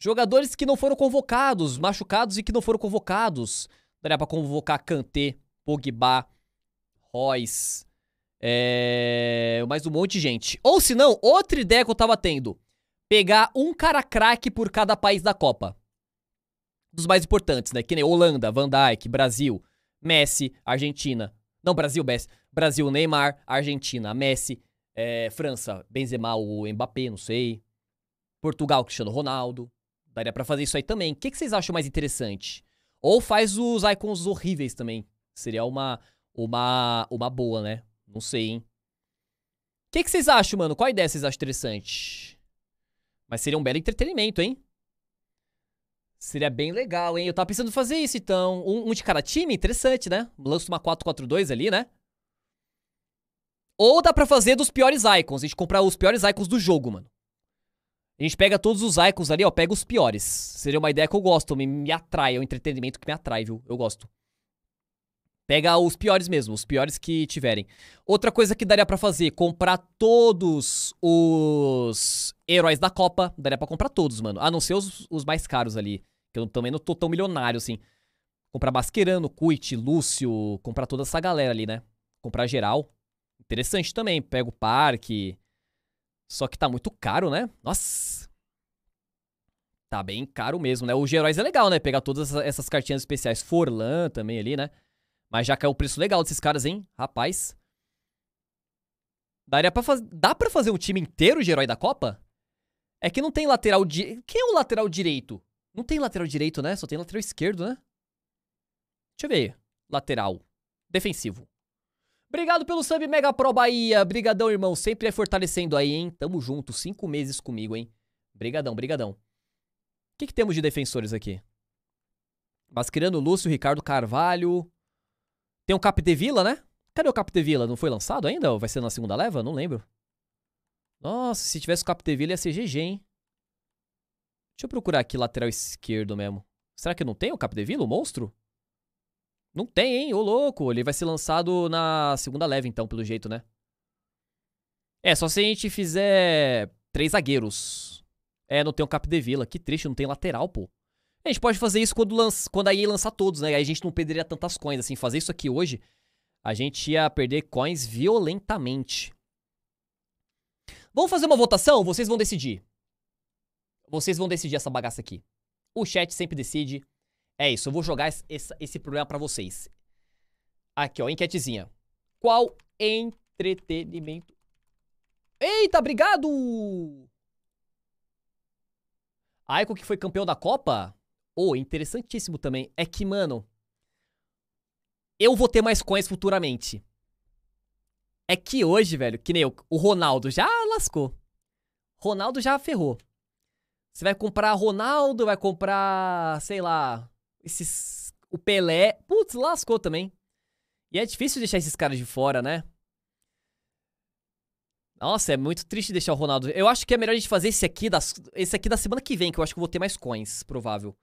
A: Jogadores que não foram convocados, machucados e que não foram convocados. Daria pra convocar Kanté, Pogba, Royce, é... mais um monte de gente. Ou se não, outra ideia que eu tava tendo. Pegar um cara craque por cada país da Copa. Dos mais importantes, né? Que nem Holanda, Van Dijk, Brasil, Messi, Argentina. Não, Brasil, Messi. Brasil, Neymar. Argentina, Messi. É, França, Benzema ou Mbappé, não sei. Portugal, Cristiano Ronaldo. Daria para fazer isso aí também. O que, que vocês acham mais interessante? Ou faz os icons horríveis também. Seria uma, uma, uma boa, né? Não sei, hein? O que, que vocês acham, mano? Qual ideia vocês acham interessante? Mas seria um belo entretenimento, hein? Seria bem legal, hein? Eu tava pensando em fazer isso, então. Um, um de cada time, interessante, né? Lança uma 4-4-2 ali, né? Ou dá pra fazer dos piores icons. A gente comprar os piores icons do jogo, mano. A gente pega todos os icons ali, ó. Pega os piores. Seria uma ideia que eu gosto. Me, me atrai. É um entretenimento que me atrai, viu? Eu gosto. Pega os piores mesmo, os piores que tiverem. Outra coisa que daria para fazer, comprar todos os heróis da Copa. Daria pra comprar todos, mano. A não ser os, os mais caros ali. Que eu também não tô tão milionário, assim. Comprar Basquerano, Kuit, Lúcio, comprar toda essa galera ali, né? Comprar geral interessante também. Pega o parque. Só que tá muito caro, né? Nossa! Tá bem caro mesmo, né? O Geróis é legal, né? Pegar todas essas cartinhas especiais. Forlan também ali, né? Mas já caiu o preço legal desses caras, hein? Rapaz. Daria pra fazer. Dá pra fazer o time inteiro de herói da Copa? É que não tem lateral direito. Quem é o lateral direito? Não tem lateral direito, né? Só tem lateral esquerdo, né? Deixa eu ver. Lateral. Defensivo. Obrigado pelo sub Mega Pro Bahia. Brigadão, irmão. Sempre é fortalecendo aí, hein? Tamo junto. Cinco meses comigo, hein? Brigadão, brigadão. O que, que temos de defensores aqui? Masquerando Lúcio, Ricardo Carvalho. Tem o um Capdevila, né? Cadê o Capdevila? Não foi lançado ainda? Ou vai ser na segunda leva? Não lembro. Nossa, se tivesse o Capdevila ia ser GG, hein? Deixa eu procurar aqui lateral esquerdo mesmo. Será que não tem o Capdevila, o monstro? Não tem, hein? Ô louco, ele vai ser lançado na segunda leve então, pelo jeito, né? É, só se a gente fizer três zagueiros. É, não tem o Cap de Vila. Que triste, não tem lateral, pô. A gente pode fazer isso quando, lança, quando a EA lançar todos, né? Aí a gente não perderia tantas coins, assim. Fazer isso aqui hoje, a gente ia perder coins violentamente. Vamos fazer uma votação? Vocês vão decidir. Vocês vão decidir essa bagaça aqui. O chat sempre decide. É isso, eu vou jogar esse, esse, esse problema para vocês. Aqui, ó, enquetezinha. Qual entretenimento... Eita, obrigado! Aiko que foi campeão da Copa? Oh, interessantíssimo também. É que, mano... Eu vou ter mais coins futuramente. É que hoje, velho, que nem eu, o Ronaldo já lascou. Ronaldo já ferrou. Você vai comprar Ronaldo, vai comprar, sei lá, esses. O Pelé. Putz, lascou também. E é difícil deixar esses caras de fora, né? Nossa, é muito triste deixar o Ronaldo. Eu acho que é melhor a gente fazer esse aqui, das, esse aqui da semana que vem, que eu acho que eu vou ter mais coins, provável.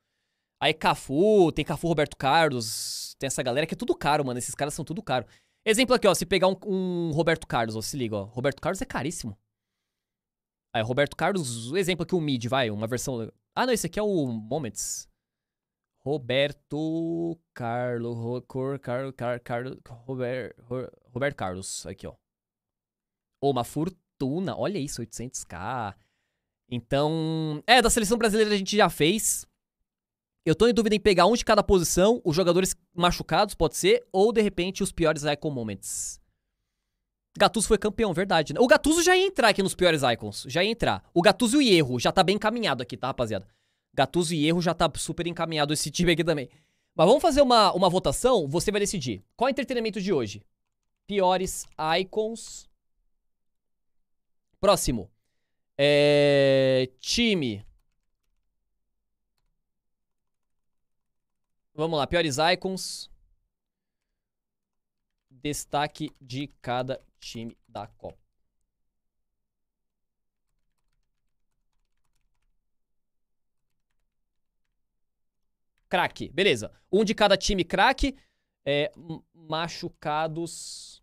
A: Aí Cafu, tem Cafu Roberto Carlos, tem essa galera que é tudo caro, mano. Esses caras são tudo caro. Exemplo aqui, ó. Se pegar um, um Roberto Carlos, ó, se liga, ó. Roberto Carlos é caríssimo. Aí, Roberto Carlos, exemplo aqui, o um mid, vai, uma versão. Ah, não, esse aqui é o Moments. Roberto Carlos, Cor, Roberto Carlos, aqui, ó. uma fortuna, olha isso, 800k. Então, é, da seleção brasileira a gente já fez. Eu tô em dúvida em pegar um de cada posição, os jogadores machucados, pode ser, ou de repente os piores icon moments. Gattuso foi campeão, verdade. Né? O Gattuso já ia entrar aqui nos piores icons, já ia entrar. O Gattuso e o Erro já tá bem encaminhado aqui, tá, rapaziada? Gattuso e Erro já tá super encaminhado esse time aqui também. Mas vamos fazer uma, uma votação, você vai decidir. Qual é o entretenimento de hoje? Piores icons. Próximo. É... Time. Vamos lá, piores icons. Destaque de cada time da Copa. craque. Beleza. Um de cada time craque. É, machucados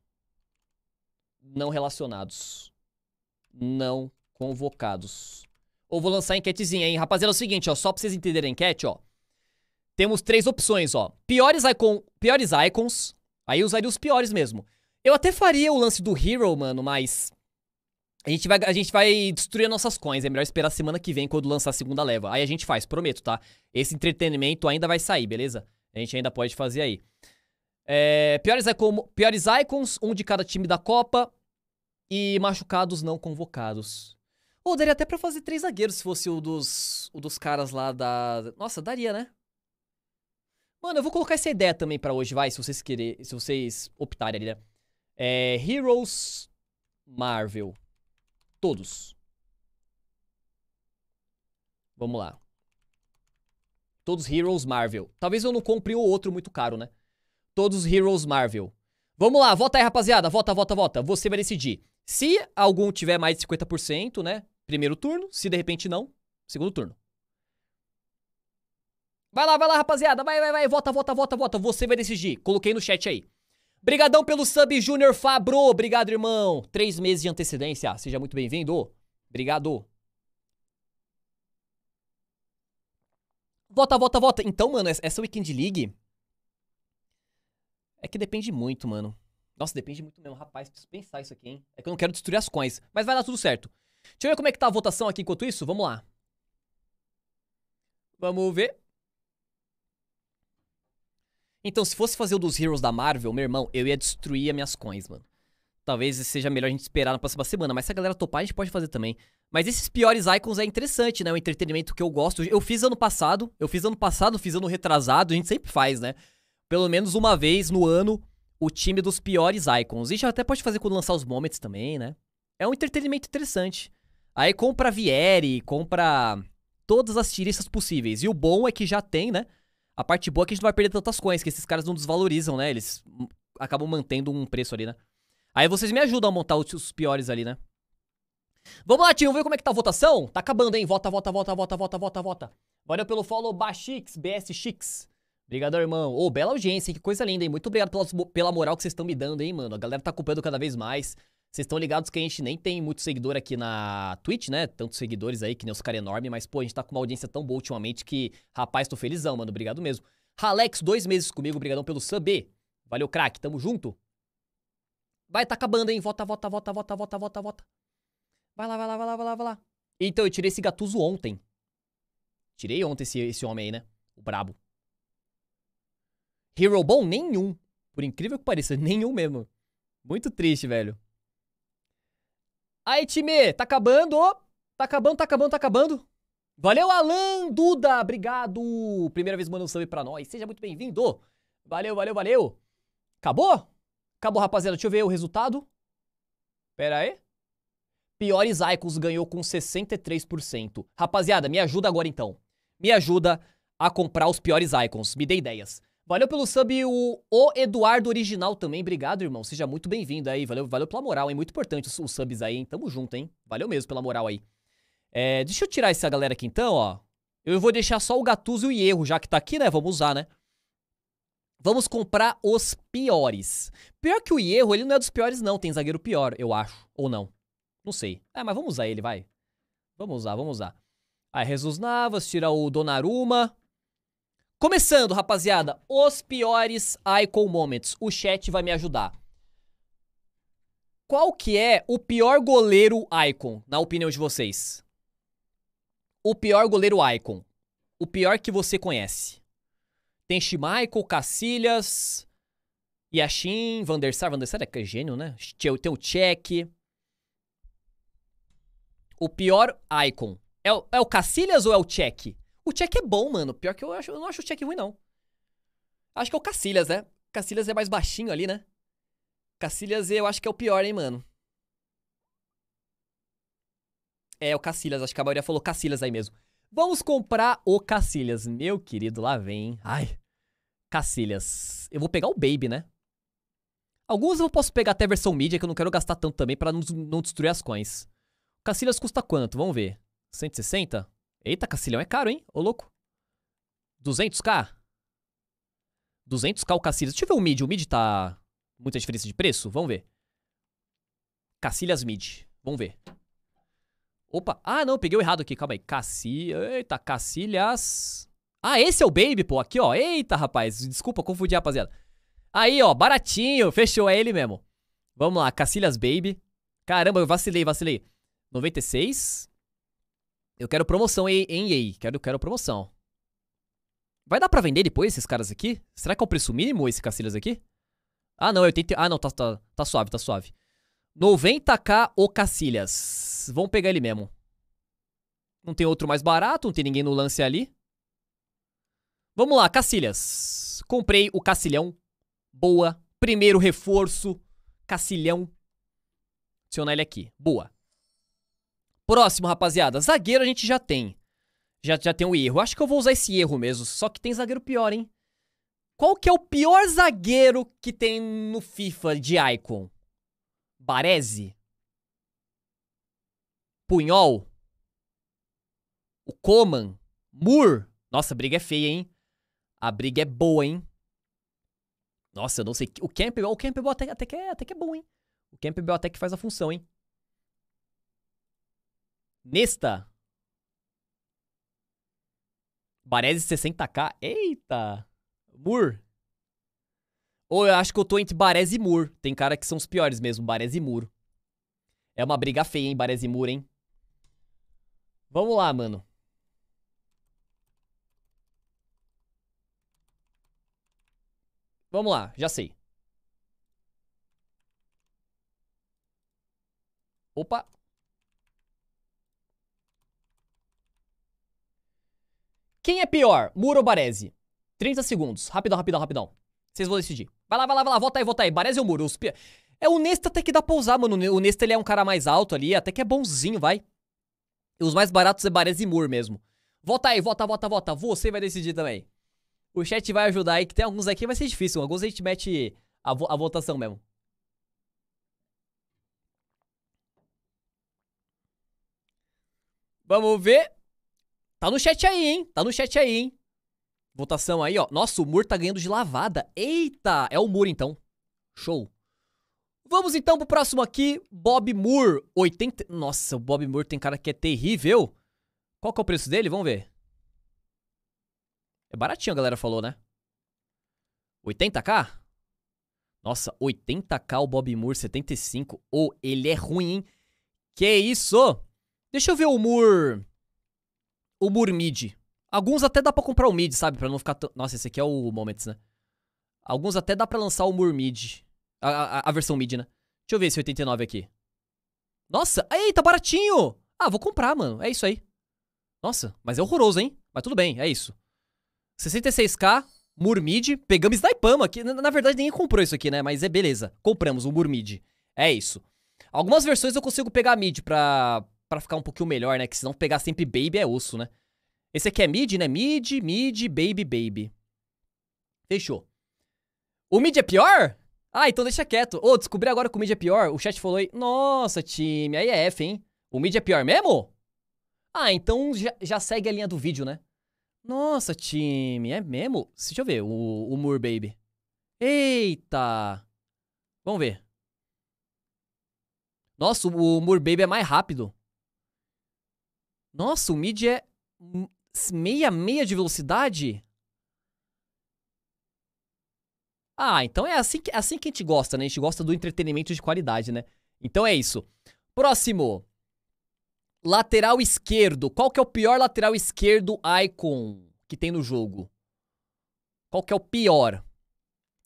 A: não relacionados. Não convocados. Ou vou lançar a enquetezinha, hein? Rapaziada, é o seguinte, ó. Só pra vocês entenderem a enquete, ó. Temos três opções, ó. Piores, icon, piores icons. Aí eu usaria os piores mesmo. Eu até faria o lance do Hero, mano, mas a gente, vai, a gente vai destruir nossas coins. É melhor esperar semana que vem quando lançar a segunda leva. Aí a gente faz, prometo, tá? Esse entretenimento ainda vai sair, beleza? A gente ainda pode fazer aí. É, piores, icon, piores icons, um de cada time da Copa. E machucados não convocados. Ou oh, daria até pra fazer três zagueiros se fosse o dos, o dos caras lá da. Nossa, daria, né? Mano, eu vou colocar essa ideia também para hoje, vai, se vocês querer se vocês optarem ali, né? É, Heroes Marvel. Todos. Vamos lá. Todos Heroes Marvel. Talvez eu não compre o outro muito caro, né? Todos Heroes Marvel. Vamos lá, vota aí, rapaziada. Vota, vota, vota. Você vai decidir. Se algum tiver mais de 50%, né? Primeiro turno. Se de repente não, segundo turno. Vai lá, vai lá, rapaziada. Vai, vai, vai. Vota, vota, vota, vota. Você vai decidir. Coloquei no chat aí. Brigadão pelo sub, Júnior Fabro. Obrigado, irmão. Três meses de antecedência. Seja muito bem-vindo. Obrigado. Vota, vota, vota. Então, mano, essa Weekend League... É que depende muito, mano. Nossa, depende muito mesmo, rapaz. Preciso pensar isso aqui, hein? É que eu não quero destruir as coins. Mas vai dar tudo certo. Deixa eu ver como é que tá a votação aqui enquanto isso. Vamos lá. Vamos ver. Então, se fosse fazer o dos Heroes da Marvel, meu irmão, eu ia destruir as minhas coins, mano. Talvez seja melhor a gente esperar na próxima semana, mas se a galera topar, a gente pode fazer também. Mas esses piores icons é interessante, né? O entretenimento que eu gosto. Eu fiz ano passado, eu fiz ano passado, fiz ano retrasado, a gente sempre faz, né? Pelo menos uma vez no ano, o time dos piores icons. E já até pode fazer quando lançar os moments também, né? É um entretenimento interessante. Aí compra Vieri, compra todas as tiristas possíveis. E o bom é que já tem, né? A parte boa é que a gente não vai perder tantas coins, que esses caras não desvalorizam, né? Eles acabam mantendo um preço ali, né? Aí vocês me ajudam a montar os, piores ali, né? Vamos lá, tio ver como é que tá a votação? Tá acabando, hein? Vota, vota, vota, vota, vota, vota, vota. Valeu pelo follow, Baxix, BSX. Obrigado, irmão. Ô, oh, bela audiência, hein? Que coisa linda, hein? Muito obrigado pela, pela moral que vocês estão me dando, hein, mano? A galera tá acompanhando cada vez mais. Vocês estão ligados que a gente nem tem muito seguidor aqui na Twitch, né? Tantos seguidores aí, que nem os caras enormes, mas, pô, a gente tá com uma audiência tão boa ultimamente que, rapaz, tô felizão, mano. Obrigado mesmo. Ralex, dois meses comigo, obrigadão pelo sub. Valeu, craque, tamo junto. Vai, tá acabando, hein? Vota, vota, vota, vota, vota, vota, vota. Vai lá, vai lá, vai lá, vai lá, vai lá. Então, eu tirei esse gatuso ontem. Tirei ontem esse, esse homem aí, né? O brabo. Hero Bom? Nenhum. Por incrível que pareça, nenhum mesmo. Muito triste, velho. Aí, time, tá acabando. Tá acabando, tá acabando, tá acabando. Valeu, Alan Duda, obrigado. Primeira vez mandando um sub pra nós. Seja muito bem-vindo. Valeu, valeu, valeu. Acabou? Acabou, rapaziada. Deixa eu ver o resultado. Pera aí. Piores Icons ganhou com 63%. Rapaziada, me ajuda agora então. Me ajuda a comprar os piores Icons. Me dê ideias. Valeu pelo sub, o, o Eduardo Original também. Obrigado, irmão. Seja muito bem-vindo aí. Valeu, valeu pela moral, hein? Muito importante os, os, subs aí, hein? Tamo junto, hein? Valeu mesmo pela moral aí. É, deixa eu tirar essa galera aqui então, ó. Eu vou deixar só o Gatuso e o Erro, já que tá aqui, né? Vamos usar, né? Vamos comprar os piores. Pior que o Hierro, ele não é dos piores, não. Tem zagueiro pior, eu acho. Ou não. Não sei. É, mas vamos usar ele, vai. Vamos usar, vamos usar. Aí, Jesus Navas, tira o Donnarumma. Começando, rapaziada, os piores icon moments. O chat vai me ajudar. Qual que é o pior goleiro icon, na opinião de vocês? O pior goleiro icon. O pior que você conhece. Tem Schmeichel, Cacilhas, Yashin, Van der Sar. Van der Sar é, é gênio, né? Tem o Tchek. O pior icon. É o, é o Cacilhas ou é o Tchek? O check é bom, mano. Pior que eu, acho, eu não acho o check ruim, não. Acho que é o Cacilhas, né? Cacilhas é mais baixinho ali, né? Cacilhas eu acho que é o pior, hein, mano. É, o Cacilhas. Acho que a maioria falou Cacilhas aí mesmo. Vamos comprar o Cacilhas. Meu querido, lá vem, Ai. Cacilhas. Eu vou pegar o Baby, né? Alguns eu posso pegar até a versão mídia, que eu não quero gastar tanto também para não, não destruir as coins. Cacilhas custa quanto? Vamos ver. 160? Eita, Cacilhão é caro, hein? Ô, louco. 200k? 200k o Cacilhas. Deixa eu ver o mid. O mid tá... Muita diferença de preço? Vamos ver. Cacilhas mid. Vamos ver. Opa. Ah, não. Peguei o errado aqui. Calma aí. Caci... Eita, Cacilhas... Ah, esse é o Baby, pô. Aqui, ó. Eita, rapaz. Desculpa, confundi, rapaziada. Aí, ó. Baratinho. Fechou. É ele mesmo. Vamos lá. Cacilhas Baby. Caramba, eu vacilei, vacilei. 96. Eu quero promoção em, em EA. Quero, quero promoção. Vai dar pra vender depois esses caras aqui? Será que é o preço mínimo esse Cacilhas aqui? Ah, não, eu é tentei... Ah, não, tá, tá, tá suave, tá suave. 90k o Cacilhas. Vamos pegar ele mesmo. Não tem outro mais barato, não tem ninguém no lance ali. Vamos lá, Cacilhas. Comprei o Cacilhão. Boa. Primeiro reforço. Cacilhão. Adicionar ele aqui. Boa. Próximo, rapaziada. Zagueiro a gente já tem. Já, já tem um erro. Acho que eu vou usar esse erro mesmo. Só que tem zagueiro pior, hein? Qual que é o pior zagueiro que tem no FIFA de Icon? Baresi? Punhol? O Coman? Moore? Nossa, a briga é feia, hein? A briga é boa, hein? Nossa, eu não sei. O Campbell, o Campbell até, até, que, é, até que é bom, hein? O Campbell até que faz a função, hein? Nesta. Baresi 60k. Eita! Mur. Ou eu acho que eu tô entre Baresi e Mur. Tem cara que são os piores mesmo, Baresi e Mur. É uma briga feia, hein, Baresi e Mur, hein? Vamos lá, mano. Vamos lá, já sei. Opa! Quem é pior, Muro ou Baresi? 30 segundos. Rapidão, rapidão, rapidão. Vocês vão decidir. Vai lá, vai lá, vai lá. Volta aí, volta aí. Baresi ou Muro? pi... É, o Nesta até que dá pra usar, mano. O Nesta ele é um cara mais alto ali. Até que é bonzinho, vai. E os mais baratos é Baresi e Muro mesmo. Volta aí, volta, volta, volta. Você vai decidir também. O chat vai ajudar aí, que tem alguns aqui vai ser difícil. Alguns a gente mete a, vo a votação mesmo. Vamos ver. Tá no chat aí, hein? Tá no chat aí, hein? Votação aí, ó. Nossa, o Mur tá ganhando de lavada. Eita! É o Mur, então. Show. Vamos então pro próximo aqui. Bob Mur 80... Nossa, o Bob Mur tem cara que é terrível. Qual que é o preço dele? Vamos ver. É baratinho, a galera falou, né? 80k? Nossa, 80k o Bob Moore, 75. Ou oh, ele é ruim, hein? Que isso? Deixa eu ver o Moore o Murmid. Alguns até dá para comprar o mid, sabe? para não ficar tão... Nossa, esse aqui é o Moments, né? Alguns até dá para lançar o Murmid. A, a, a, versão mid, né? Deixa eu ver esse 89 aqui. Nossa! Ei, tá baratinho! Ah, vou comprar, mano. É isso aí. Nossa, mas é horroroso, hein? Mas tudo bem, é isso. 66k, Murmid. Pegamos Snaipama, que na, na verdade ninguém comprou isso aqui, né? Mas é beleza. Compramos o Murmid. É isso. Algumas versões eu consigo pegar mid pra, para ficar um pouquinho melhor, né? Que se não pegar sempre baby é osso, né? Esse aqui é mid, né? Mid, mid, baby, baby. Fechou. O mid é pior? Ah, então deixa quieto. Ô, oh, descobri agora que o mid é pior. O chat falou aí. Nossa, time, aí é F, hein? O mid é pior mesmo? Ah, então já, já segue a linha do vídeo, né? Nossa, time, é mesmo? Deixa eu ver, o, o Moor Baby. Eita! Vamos ver. Nossa, o Moor Baby é mais rápido. Nossa, o mid é meia meia de velocidade? Ah, então é assim que, é assim que a gente gosta, né? A gente gosta do entretenimento de qualidade, né? Então é isso. Próximo. Lateral esquerdo. Qual que é o pior lateral esquerdo Icon que tem no jogo? Qual que é o pior?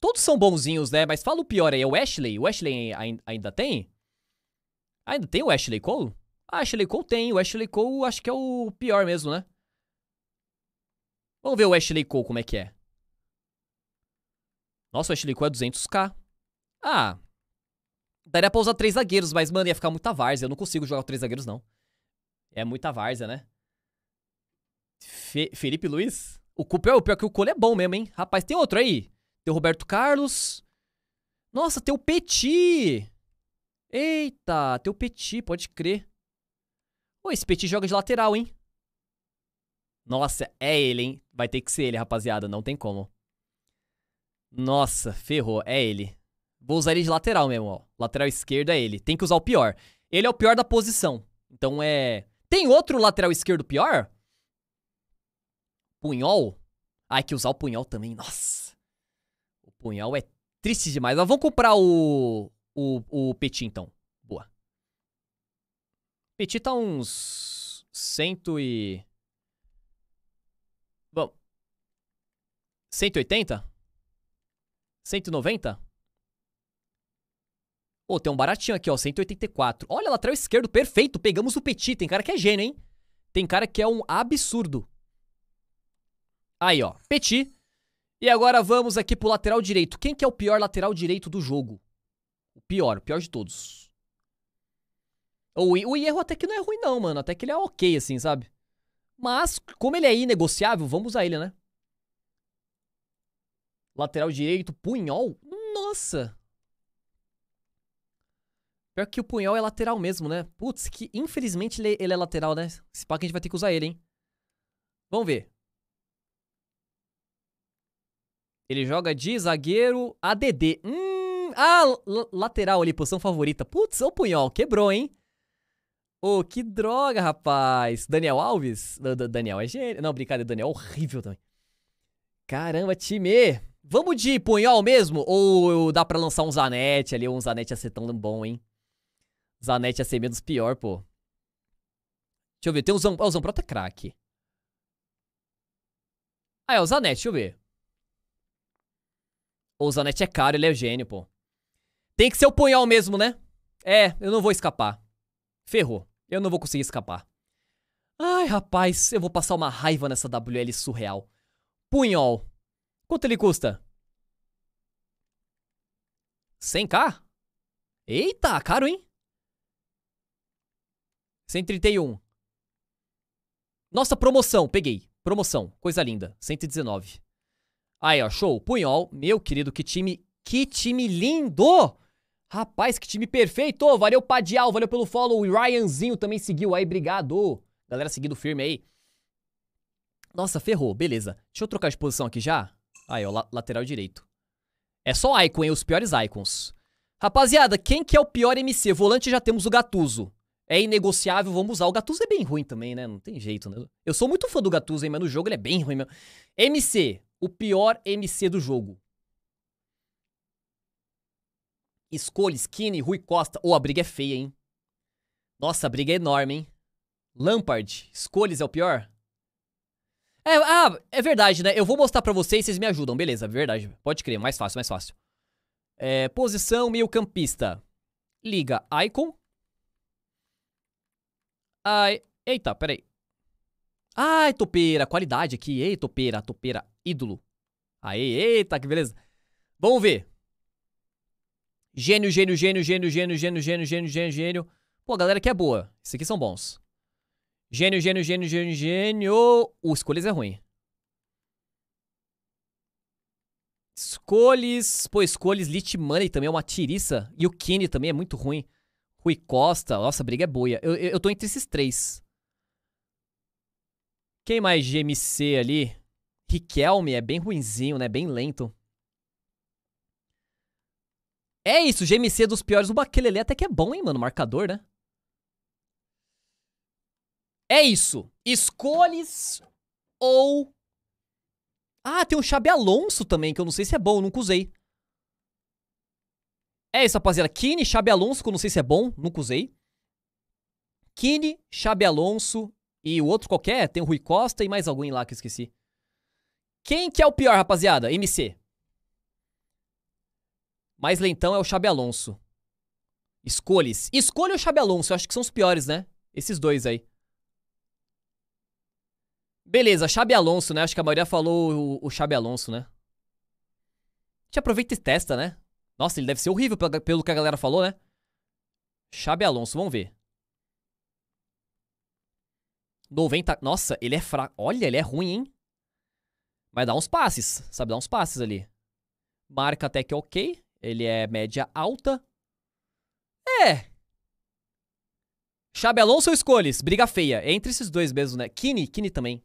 A: Todos são bonzinhos, né? Mas fala o pior aí. É o Ashley? O Ashley ainda tem? Ainda tem o Ashley Cole? Ah, Ashley Cole tem. O Ashley Cole acho que é o pior mesmo, né? Vamos ver o Ashley Cole como é que é. Nossa, o Ashley Cole é 200k. Ah, daria pra usar três zagueiros, mas, mano, ia ficar muita várzea. Eu não consigo jogar três zagueiros, não. É muita várzea, né? Fe Felipe Luiz? O Cooper, o pior é que o Cole é bom mesmo, hein? Rapaz, tem outro aí. Tem o Roberto Carlos. Nossa, tem o Petit. Eita, tem o Petit, pode crer. Pô, esse Petit joga de lateral, hein? Nossa, é ele, hein? Vai ter que ser ele, rapaziada. Não tem como. Nossa, ferrou. É ele. Vou usar ele de lateral mesmo, ó. Lateral esquerdo é ele. Tem que usar o pior. Ele é o pior da posição. Então é... Tem outro lateral esquerdo pior? Punhol? Ai que usar o punhol também. Nossa. O punhol é triste demais. Mas vamos comprar o... O, o Petit, então. Petit tá uns cento e... Bom... 180? 190? Ô, oh, tem um baratinho aqui, ó, 184. Olha, lateral esquerdo, perfeito, pegamos o Petit. Tem cara que é gênio, hein? Tem cara que é um absurdo. Aí, ó, Petit. E agora vamos aqui pro lateral direito. Quem que é o pior lateral direito do jogo? O pior, o pior de todos. O, o até que não é ruim, não, mano. Até que ele é ok, assim, sabe? Mas, como ele é inegociável, vamos usar ele, né? Lateral direito, Punhol. Nossa! Pior que o Punhol é lateral mesmo, né? Putz, que infelizmente ele, é, ele é lateral, né? Se pá que a gente vai ter que usar ele, hein? Vamos ver. Ele joga de zagueiro ADD. Hum, ah, lateral ali, posição favorita. Putz, o Punhol quebrou, hein? Ô, oh, que droga, rapaz. Daniel Alves? D -d Daniel é gênio. Não, brincadeira, Daniel é horrível também. Caramba, time. Vamos de punhol mesmo? Ou dá pra lançar um Zanetti ali? Um Zanetti ia ser tão bom, hein? Zanetti ia ser menos pior, pô. Deixa eu ver, tem o Zan... Oh, o Zamprota é craque. Ah, é o Zanetti, deixa eu ver. O Zanetti é caro, ele é gênio, pô. Tem que ser o punhal mesmo, né? É, eu não vou escapar. Ferrou. Eu não vou conseguir escapar. Ai, rapaz, eu vou passar uma raiva nessa WL surreal. Punhol. Quanto ele custa? 100k? Eita, caro, hein? 131. Nossa, promoção, peguei. Promoção, coisa linda. 119. Aí, ó, show. Punhol, meu querido, que time. Que time lindo! Rapaz, que time perfeito! Valeu, Padial, valeu pelo follow. O Ryanzinho também seguiu aí, obrigado. Galera seguindo firme aí. Nossa, ferrou, beleza. Deixa eu trocar de posição aqui já. Aí, ó, lateral direito. É só icon, hein? Os piores icons. Rapaziada, quem que é o pior MC? Volante já temos o Gatuso. É inegociável, vamos usar. O Gatuso é bem ruim também, né? Não tem jeito, né? Eu sou muito fã do Gatuso, hein? Mas no jogo ele é bem ruim mesmo. MC, o pior MC do jogo. Escolha, Skinny, Rui Costa. Ô, oh, a briga é feia, hein? Nossa, a briga é enorme, hein? Lampard, Escolhas é o pior? É, ah, é verdade, né? Eu vou mostrar pra vocês, vocês me ajudam. Beleza, é verdade. Pode crer, mais fácil, mais fácil. É, posição meio campista. Liga Icon. Ai, eita, peraí. Ai, topeira, qualidade aqui. Ei, topeira, topeira, ídolo. Aí, eita, que beleza. Vamos ver. Gênio, gênio, gênio, gênio, gênio, gênio, gênio, gênio, gênio, gênio. Pô, a galera que é boa. Esses aqui são bons. Gênio, gênio, gênio, gênio, gênio. O escolhas é ruim. Escolhes. Pô, escolhes. Lit Money também é uma tiriça. E o Kine também é muito ruim. Rui Costa. Nossa, a briga é boia. Eu, eu, eu tô entre esses três. Quem mais GMC ali? Riquelme é bem ruinzinho, né? Bem lento. É isso, GMC dos piores. O Baquelele até que é bom, hein, mano? Marcador, né? É isso. Escolhes ou... Ah, tem o Xabi Alonso também, que eu não sei se é bom, eu nunca usei. É isso, rapaziada. Kine, Xabi Alonso, que eu não sei se é bom, nunca usei. Kine, Xabi Alonso e o outro qualquer. Tem o Rui Costa e mais alguém lá que eu esqueci. Quem que é o pior, rapaziada? MC. Mais lentão é o Xabi Alonso. Escolhes. Escolha o Xabi Alonso. Eu acho que são os piores, né? Esses dois aí. Beleza, Xabi Alonso, né? Acho que a maioria falou o, o Xabi Alonso, né? A gente aproveita e testa, né? Nossa, ele deve ser horrível pelo, que a galera falou, né? Xabi Alonso, vamos ver. 90. Nossa, ele é fraco. Olha, ele é ruim, hein? Mas dá uns passes. Sabe dar uns passes ali. Marca até que é ok. Ele é média alta. É. Xabi Alonso ou Scholes, Briga feia. É entre esses dois mesmo, né? Kini, Kini também.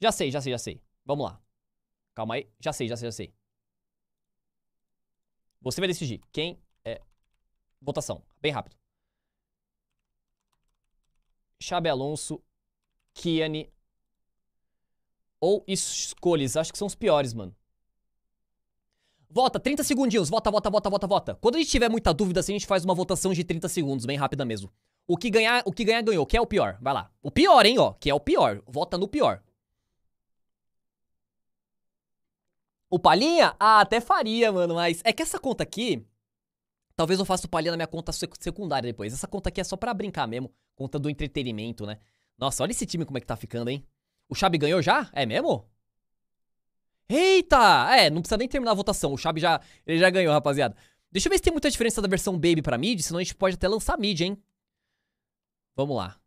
A: Já sei, já sei, já sei. Vamos lá. Calma aí. Já sei, já sei, já sei. Você vai decidir quem é. Votação. Bem rápido. Xabi Alonso, Kiani ou Scholes. Acho que são os piores, mano. Vota, 30 segundinhos. Vota, vota, vota, vota, vota. Quando a gente tiver muita dúvida, assim, a gente faz uma votação de 30 segundos, bem rápida mesmo. O que ganhar, o que ganhar ganhou. que é o pior? Vai lá. O pior, hein, ó. Que é o pior. Vota no pior. O Palhinha? Ah, até faria, mano, mas... É que essa conta aqui... Talvez eu faça o Palhinha na minha conta secundária depois. Essa conta aqui é só pra brincar mesmo. Conta do entretenimento, né? Nossa, olha esse time como é que tá ficando, hein? O Xabi ganhou já? É mesmo? Eita! É, não precisa nem terminar a votação. O Chab já, ele já ganhou, rapaziada. Deixa eu ver se tem muita diferença da versão Baby pra mid, senão a gente pode até lançar mid, hein? Vamos lá.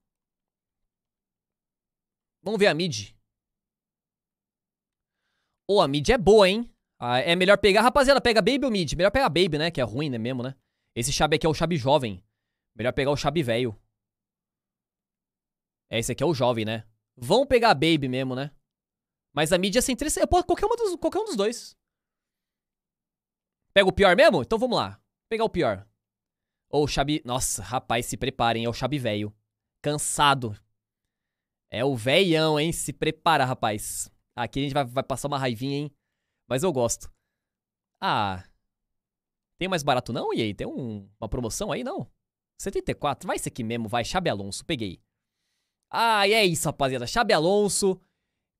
A: Vamos ver a mid. Ô, oh, a mid é boa, hein? Ah, é melhor pegar... Rapaziada, pega Baby ou mid? Melhor pegar Baby, né? Que é ruim, né mesmo, né? Esse Chab aqui é o Chab jovem. Melhor pegar o Chab velho. É, esse aqui é o jovem, né? Vão pegar Baby mesmo, né? Mas a mídia é centrista. Eu posso qualquer, uma dos, qualquer um dos dois. Pega o pior mesmo? Então vamos lá. Pegar o pior. Ou o Xabi. Nossa, rapaz, se preparem. É o Xabi velho. Cansado. É o velhão, hein? Se prepara, rapaz. Aqui a gente vai, vai passar uma raivinha, hein? Mas eu gosto. Ah. Tem mais barato não? E aí, tem um, uma promoção aí não? 74, vai esse aqui mesmo, vai, Xabi Alonso, peguei. Ah, e é isso, rapaziada. Xabi Alonso,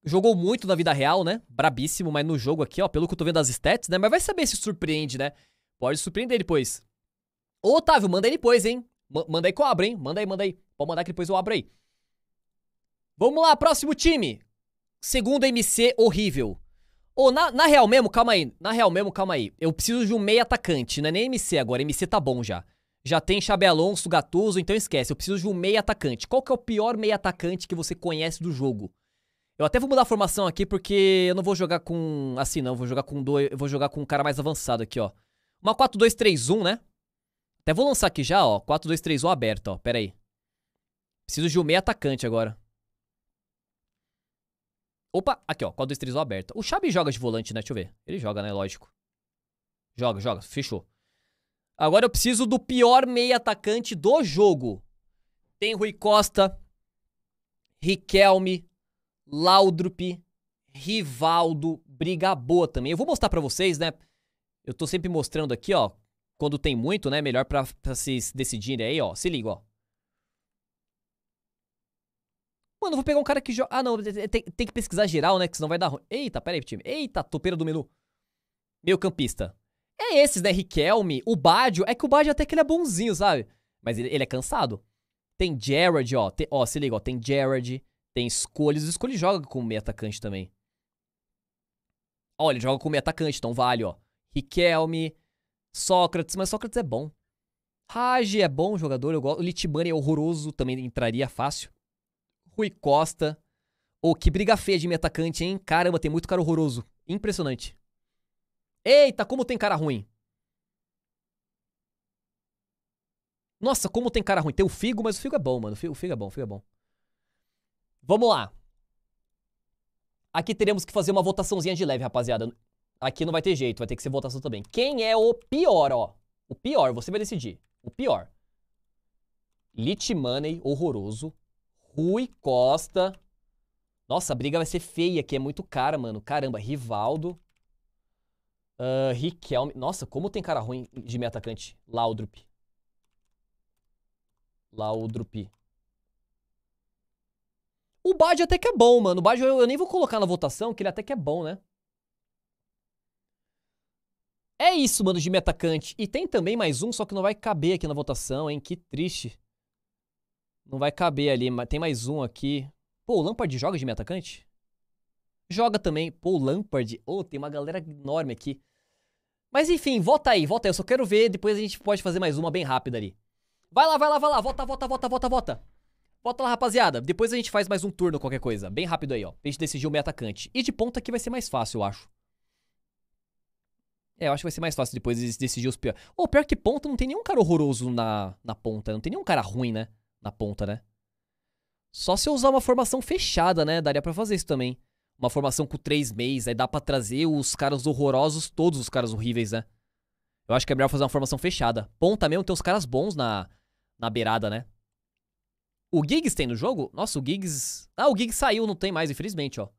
A: Jogou muito na vida real, né? Brabíssimo, mas no jogo aqui, ó, pelo que eu tô vendo das stats, né? Mas vai saber se surpreende, né? Pode surpreender depois. Ô, Otávio, manda aí depois, hein? M manda aí que eu abro, hein? Manda aí, manda aí. Pode mandar que depois eu abro aí. Vamos lá, próximo time. Segundo MC horrível. Ô, oh, na, na, real mesmo, calma aí. Na real mesmo, calma aí. Eu preciso de um meio atacante. Não é nem MC agora. MC tá bom já. Já tem Xabé Alonso, Gatuso, então esquece. Eu preciso de um meio atacante. Qual que é o pior meio atacante que você conhece do jogo? Eu até vou mudar a formação aqui porque eu não vou jogar com assim não, vou jogar com dois, eu vou jogar com um cara mais avançado aqui, ó. Uma 4-2-3-1, né? Até vou lançar aqui já, ó, 4-2-3-1 aberto, ó. Pera aí. Preciso de um meio atacante agora. Opa, aqui ó, 4-2-3-1 aberto. O Xabi joga de volante, né? Deixa eu ver. Ele joga, né? Lógico. Joga, joga, fechou. Agora eu preciso do pior meio atacante do jogo. Tem Rui Costa, Riquelme, Laudrup, Rivaldo, boa também. Eu vou mostrar para vocês, né? Eu tô sempre mostrando aqui, ó. Quando tem muito, né? Melhor pra, pra vocês decidirem aí, ó. Se liga, ó. Mano, eu vou pegar um cara que joga... Ah, não. Tem, tem, que pesquisar geral, né? Que senão vai dar ruim. Eita, pera aí, time. Eita, topeira do menu. Meio campista. É esses, né? Riquelme, o Badio. É que o Badio até que ele é bonzinho, sabe? Mas ele, ele é cansado. Tem Jared, ó. Tem, ó, se liga, ó. Tem Jared. Tem escolhas. O Escolha joga como meio atacante também. olha ele joga como meio atacante, então vale, ó. Riquelme, Sócrates, mas Sócrates é bom. Raj é bom jogador, eu gosto. Litibani é horroroso, também entraria fácil. Rui Costa. Ô, oh, que briga feia de meio atacante, hein? Caramba, tem muito cara horroroso. Impressionante. Eita, como tem cara ruim. Nossa, como tem cara ruim. Tem o Figo, mas o Figo é bom, mano. O Figo, o Figo é bom, o Figo é bom. Vamos lá. Aqui teremos que fazer uma votaçãozinha de leve, rapaziada. Aqui não vai ter jeito, vai ter que ser votação também. Quem é o pior, ó? O pior, você vai decidir. O pior. Lit Money, horroroso. Rui Costa. Nossa, a briga vai ser feia aqui, é muito cara, mano. Caramba, Rivaldo. Uh, Riquelme. Nossa, como tem cara ruim de meia atacante. Laudrup. Laudrup. O Bad até que é bom, mano. O Bad eu, eu nem vou colocar na votação, que ele até que é bom, né? É isso, mano, de metacante. E tem também mais um, só que não vai caber aqui na votação, hein? Que triste. Não vai caber ali, mas tem mais um aqui. Pô, o Lampard joga de metacante? Joga também. Pô, o Lampard. Ô, oh, tem uma galera enorme aqui. Mas enfim, vota aí, vota aí. Eu só quero ver, depois a gente pode fazer mais uma bem rápida ali. Vai lá, vai lá, vai lá. Vota, vota, vota, vota, vota. Bota lá, rapaziada. Depois a gente faz mais um turno, qualquer coisa. Bem rápido aí, ó. A gente decidiu o meio atacante. E de ponta aqui vai ser mais fácil, eu acho. É, eu acho que vai ser mais fácil depois de decidir os piores. Ou oh, pior que ponta, não tem nenhum cara horroroso na, na ponta. Não tem nenhum cara ruim, né? Na ponta, né? Só se eu usar uma formação fechada, né? Daria pra fazer isso também. Uma formação com três meses. aí dá pra trazer os caras horrorosos, todos os caras horríveis, né? Eu acho que é melhor fazer uma formação fechada. Ponta mesmo tem os caras bons na, na beirada, né? O Giggs tem no jogo? Nossa, o Giggs... Ah, o Giggs saiu, não tem mais, infelizmente, ó.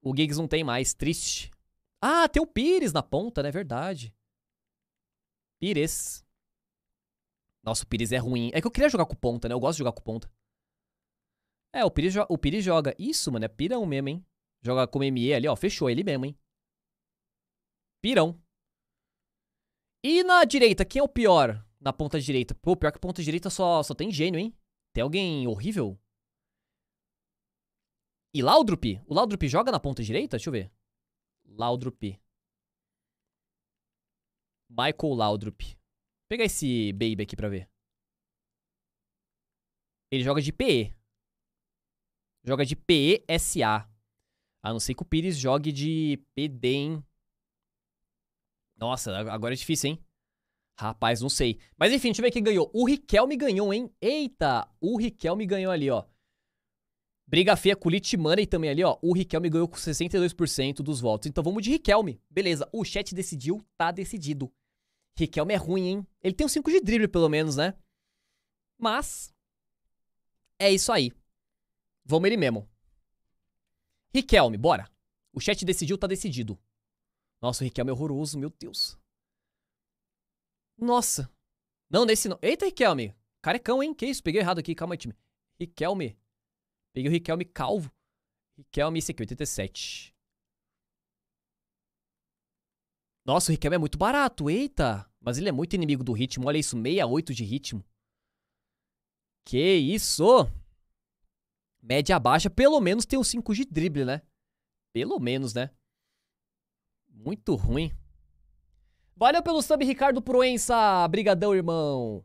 A: O Giggs não tem mais, triste. Ah, tem o Pires na ponta, né? Verdade. Pires. Nossa, o Pires é ruim. É que eu queria jogar com ponta, né? Eu gosto de jogar com ponta. É, o Pires, o Pires joga. Isso, mano, é pirão mesmo, hein? Joga com ME ali, ó. Fechou ele mesmo, hein? Pirão. E na direita, quem é o pior? Na ponta direita. Pô, pior que ponta direita só, só tem gênio, hein? Tem alguém horrível? E Laudrup? O Laudrup joga na ponta direita? Deixa eu ver. Laudrup. Michael Laudrup. Vou pegar esse baby aqui pra ver. Ele joga de PE. Joga de PESA. A não ser que o Pires jogue de hein? Nossa, agora é difícil, hein? Rapaz, não sei. Mas enfim, deixa eu ver quem ganhou. O Riquelme ganhou, hein? Eita, o Riquelme ganhou ali, ó. Briga feia com o Litmaney também ali, ó. O Riquelme ganhou com 62% dos votos. Então vamos de Riquelme. Beleza, o chat decidiu, tá decidido. Riquelme é ruim, hein? Ele tem um 5 de drible, pelo menos, né? Mas, é isso aí. Vamos ele mesmo. Riquelme, bora. O chat decidiu, tá decidido. Nossa, o Riquelme é horroroso, meu Deus. Nossa. Não, nesse não. Eita, Riquelme. Carecão, hein? Que isso? Peguei errado aqui. Calma aí, time. Riquelme. Peguei o Riquelme calvo. Riquelme, esse aqui, 87. Nossa, o Riquelme é muito barato. Eita. Mas ele é muito inimigo do ritmo. Olha isso, 68 de ritmo. Que isso? Média baixa, pelo menos tem um 5 de drible, né? Pelo menos, né? Muito ruim. Valeu pelo sub, Ricardo Proença. Brigadão, irmão.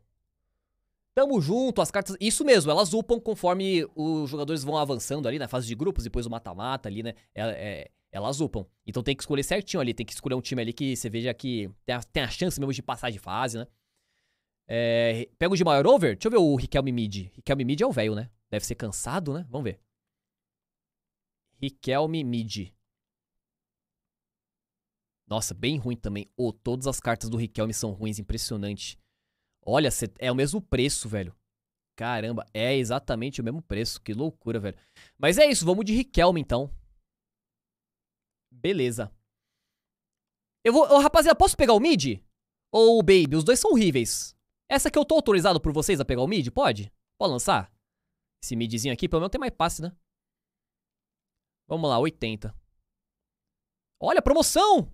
A: Tamo junto, as cartas. Isso mesmo, elas upam conforme os jogadores vão avançando ali na né, fase de grupos, depois o mata-mata ali, né? É, é, elas upam. Então tem que escolher certinho ali, tem que escolher um time ali que você veja que tem a, tem a chance mesmo de passar de fase, né? É, pega o de maior over? Deixa eu ver o Riquelme Mid. Riquelme Mid é o velho, né? Deve ser cansado, né? Vamos ver. Riquelme Mid. Nossa, bem ruim também. oh, todas as cartas do Riquelme são ruins, impressionante. Olha, é o mesmo preço, velho. Caramba, é exatamente o mesmo preço. Que loucura, velho. Mas é isso, vamos de Riquelme então. Beleza. Eu vou. Oh, rapaziada, posso pegar o mid? Ou o baby? Os dois são horríveis. Essa que eu tô autorizado por vocês a pegar o mid? Pode? Pode lançar? Esse midzinho aqui, pelo menos tem mais passe, né? Vamos lá, 80. Olha, promoção!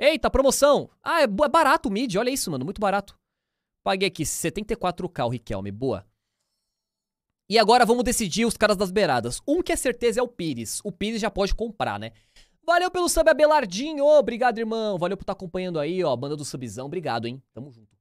A: Eita, promoção! Ah, é, é, barato o mid, olha isso, mano, muito barato. Paguei aqui 74k o Riquelme, boa. E agora vamos decidir os caras das beiradas. Um que é certeza é o Pires. O Pires já pode comprar, né? Valeu pelo sub, Abelardinho. Obrigado, irmão. Valeu por estar tá acompanhando aí, ó. Banda do subzão. Obrigado, hein? Tamo junto.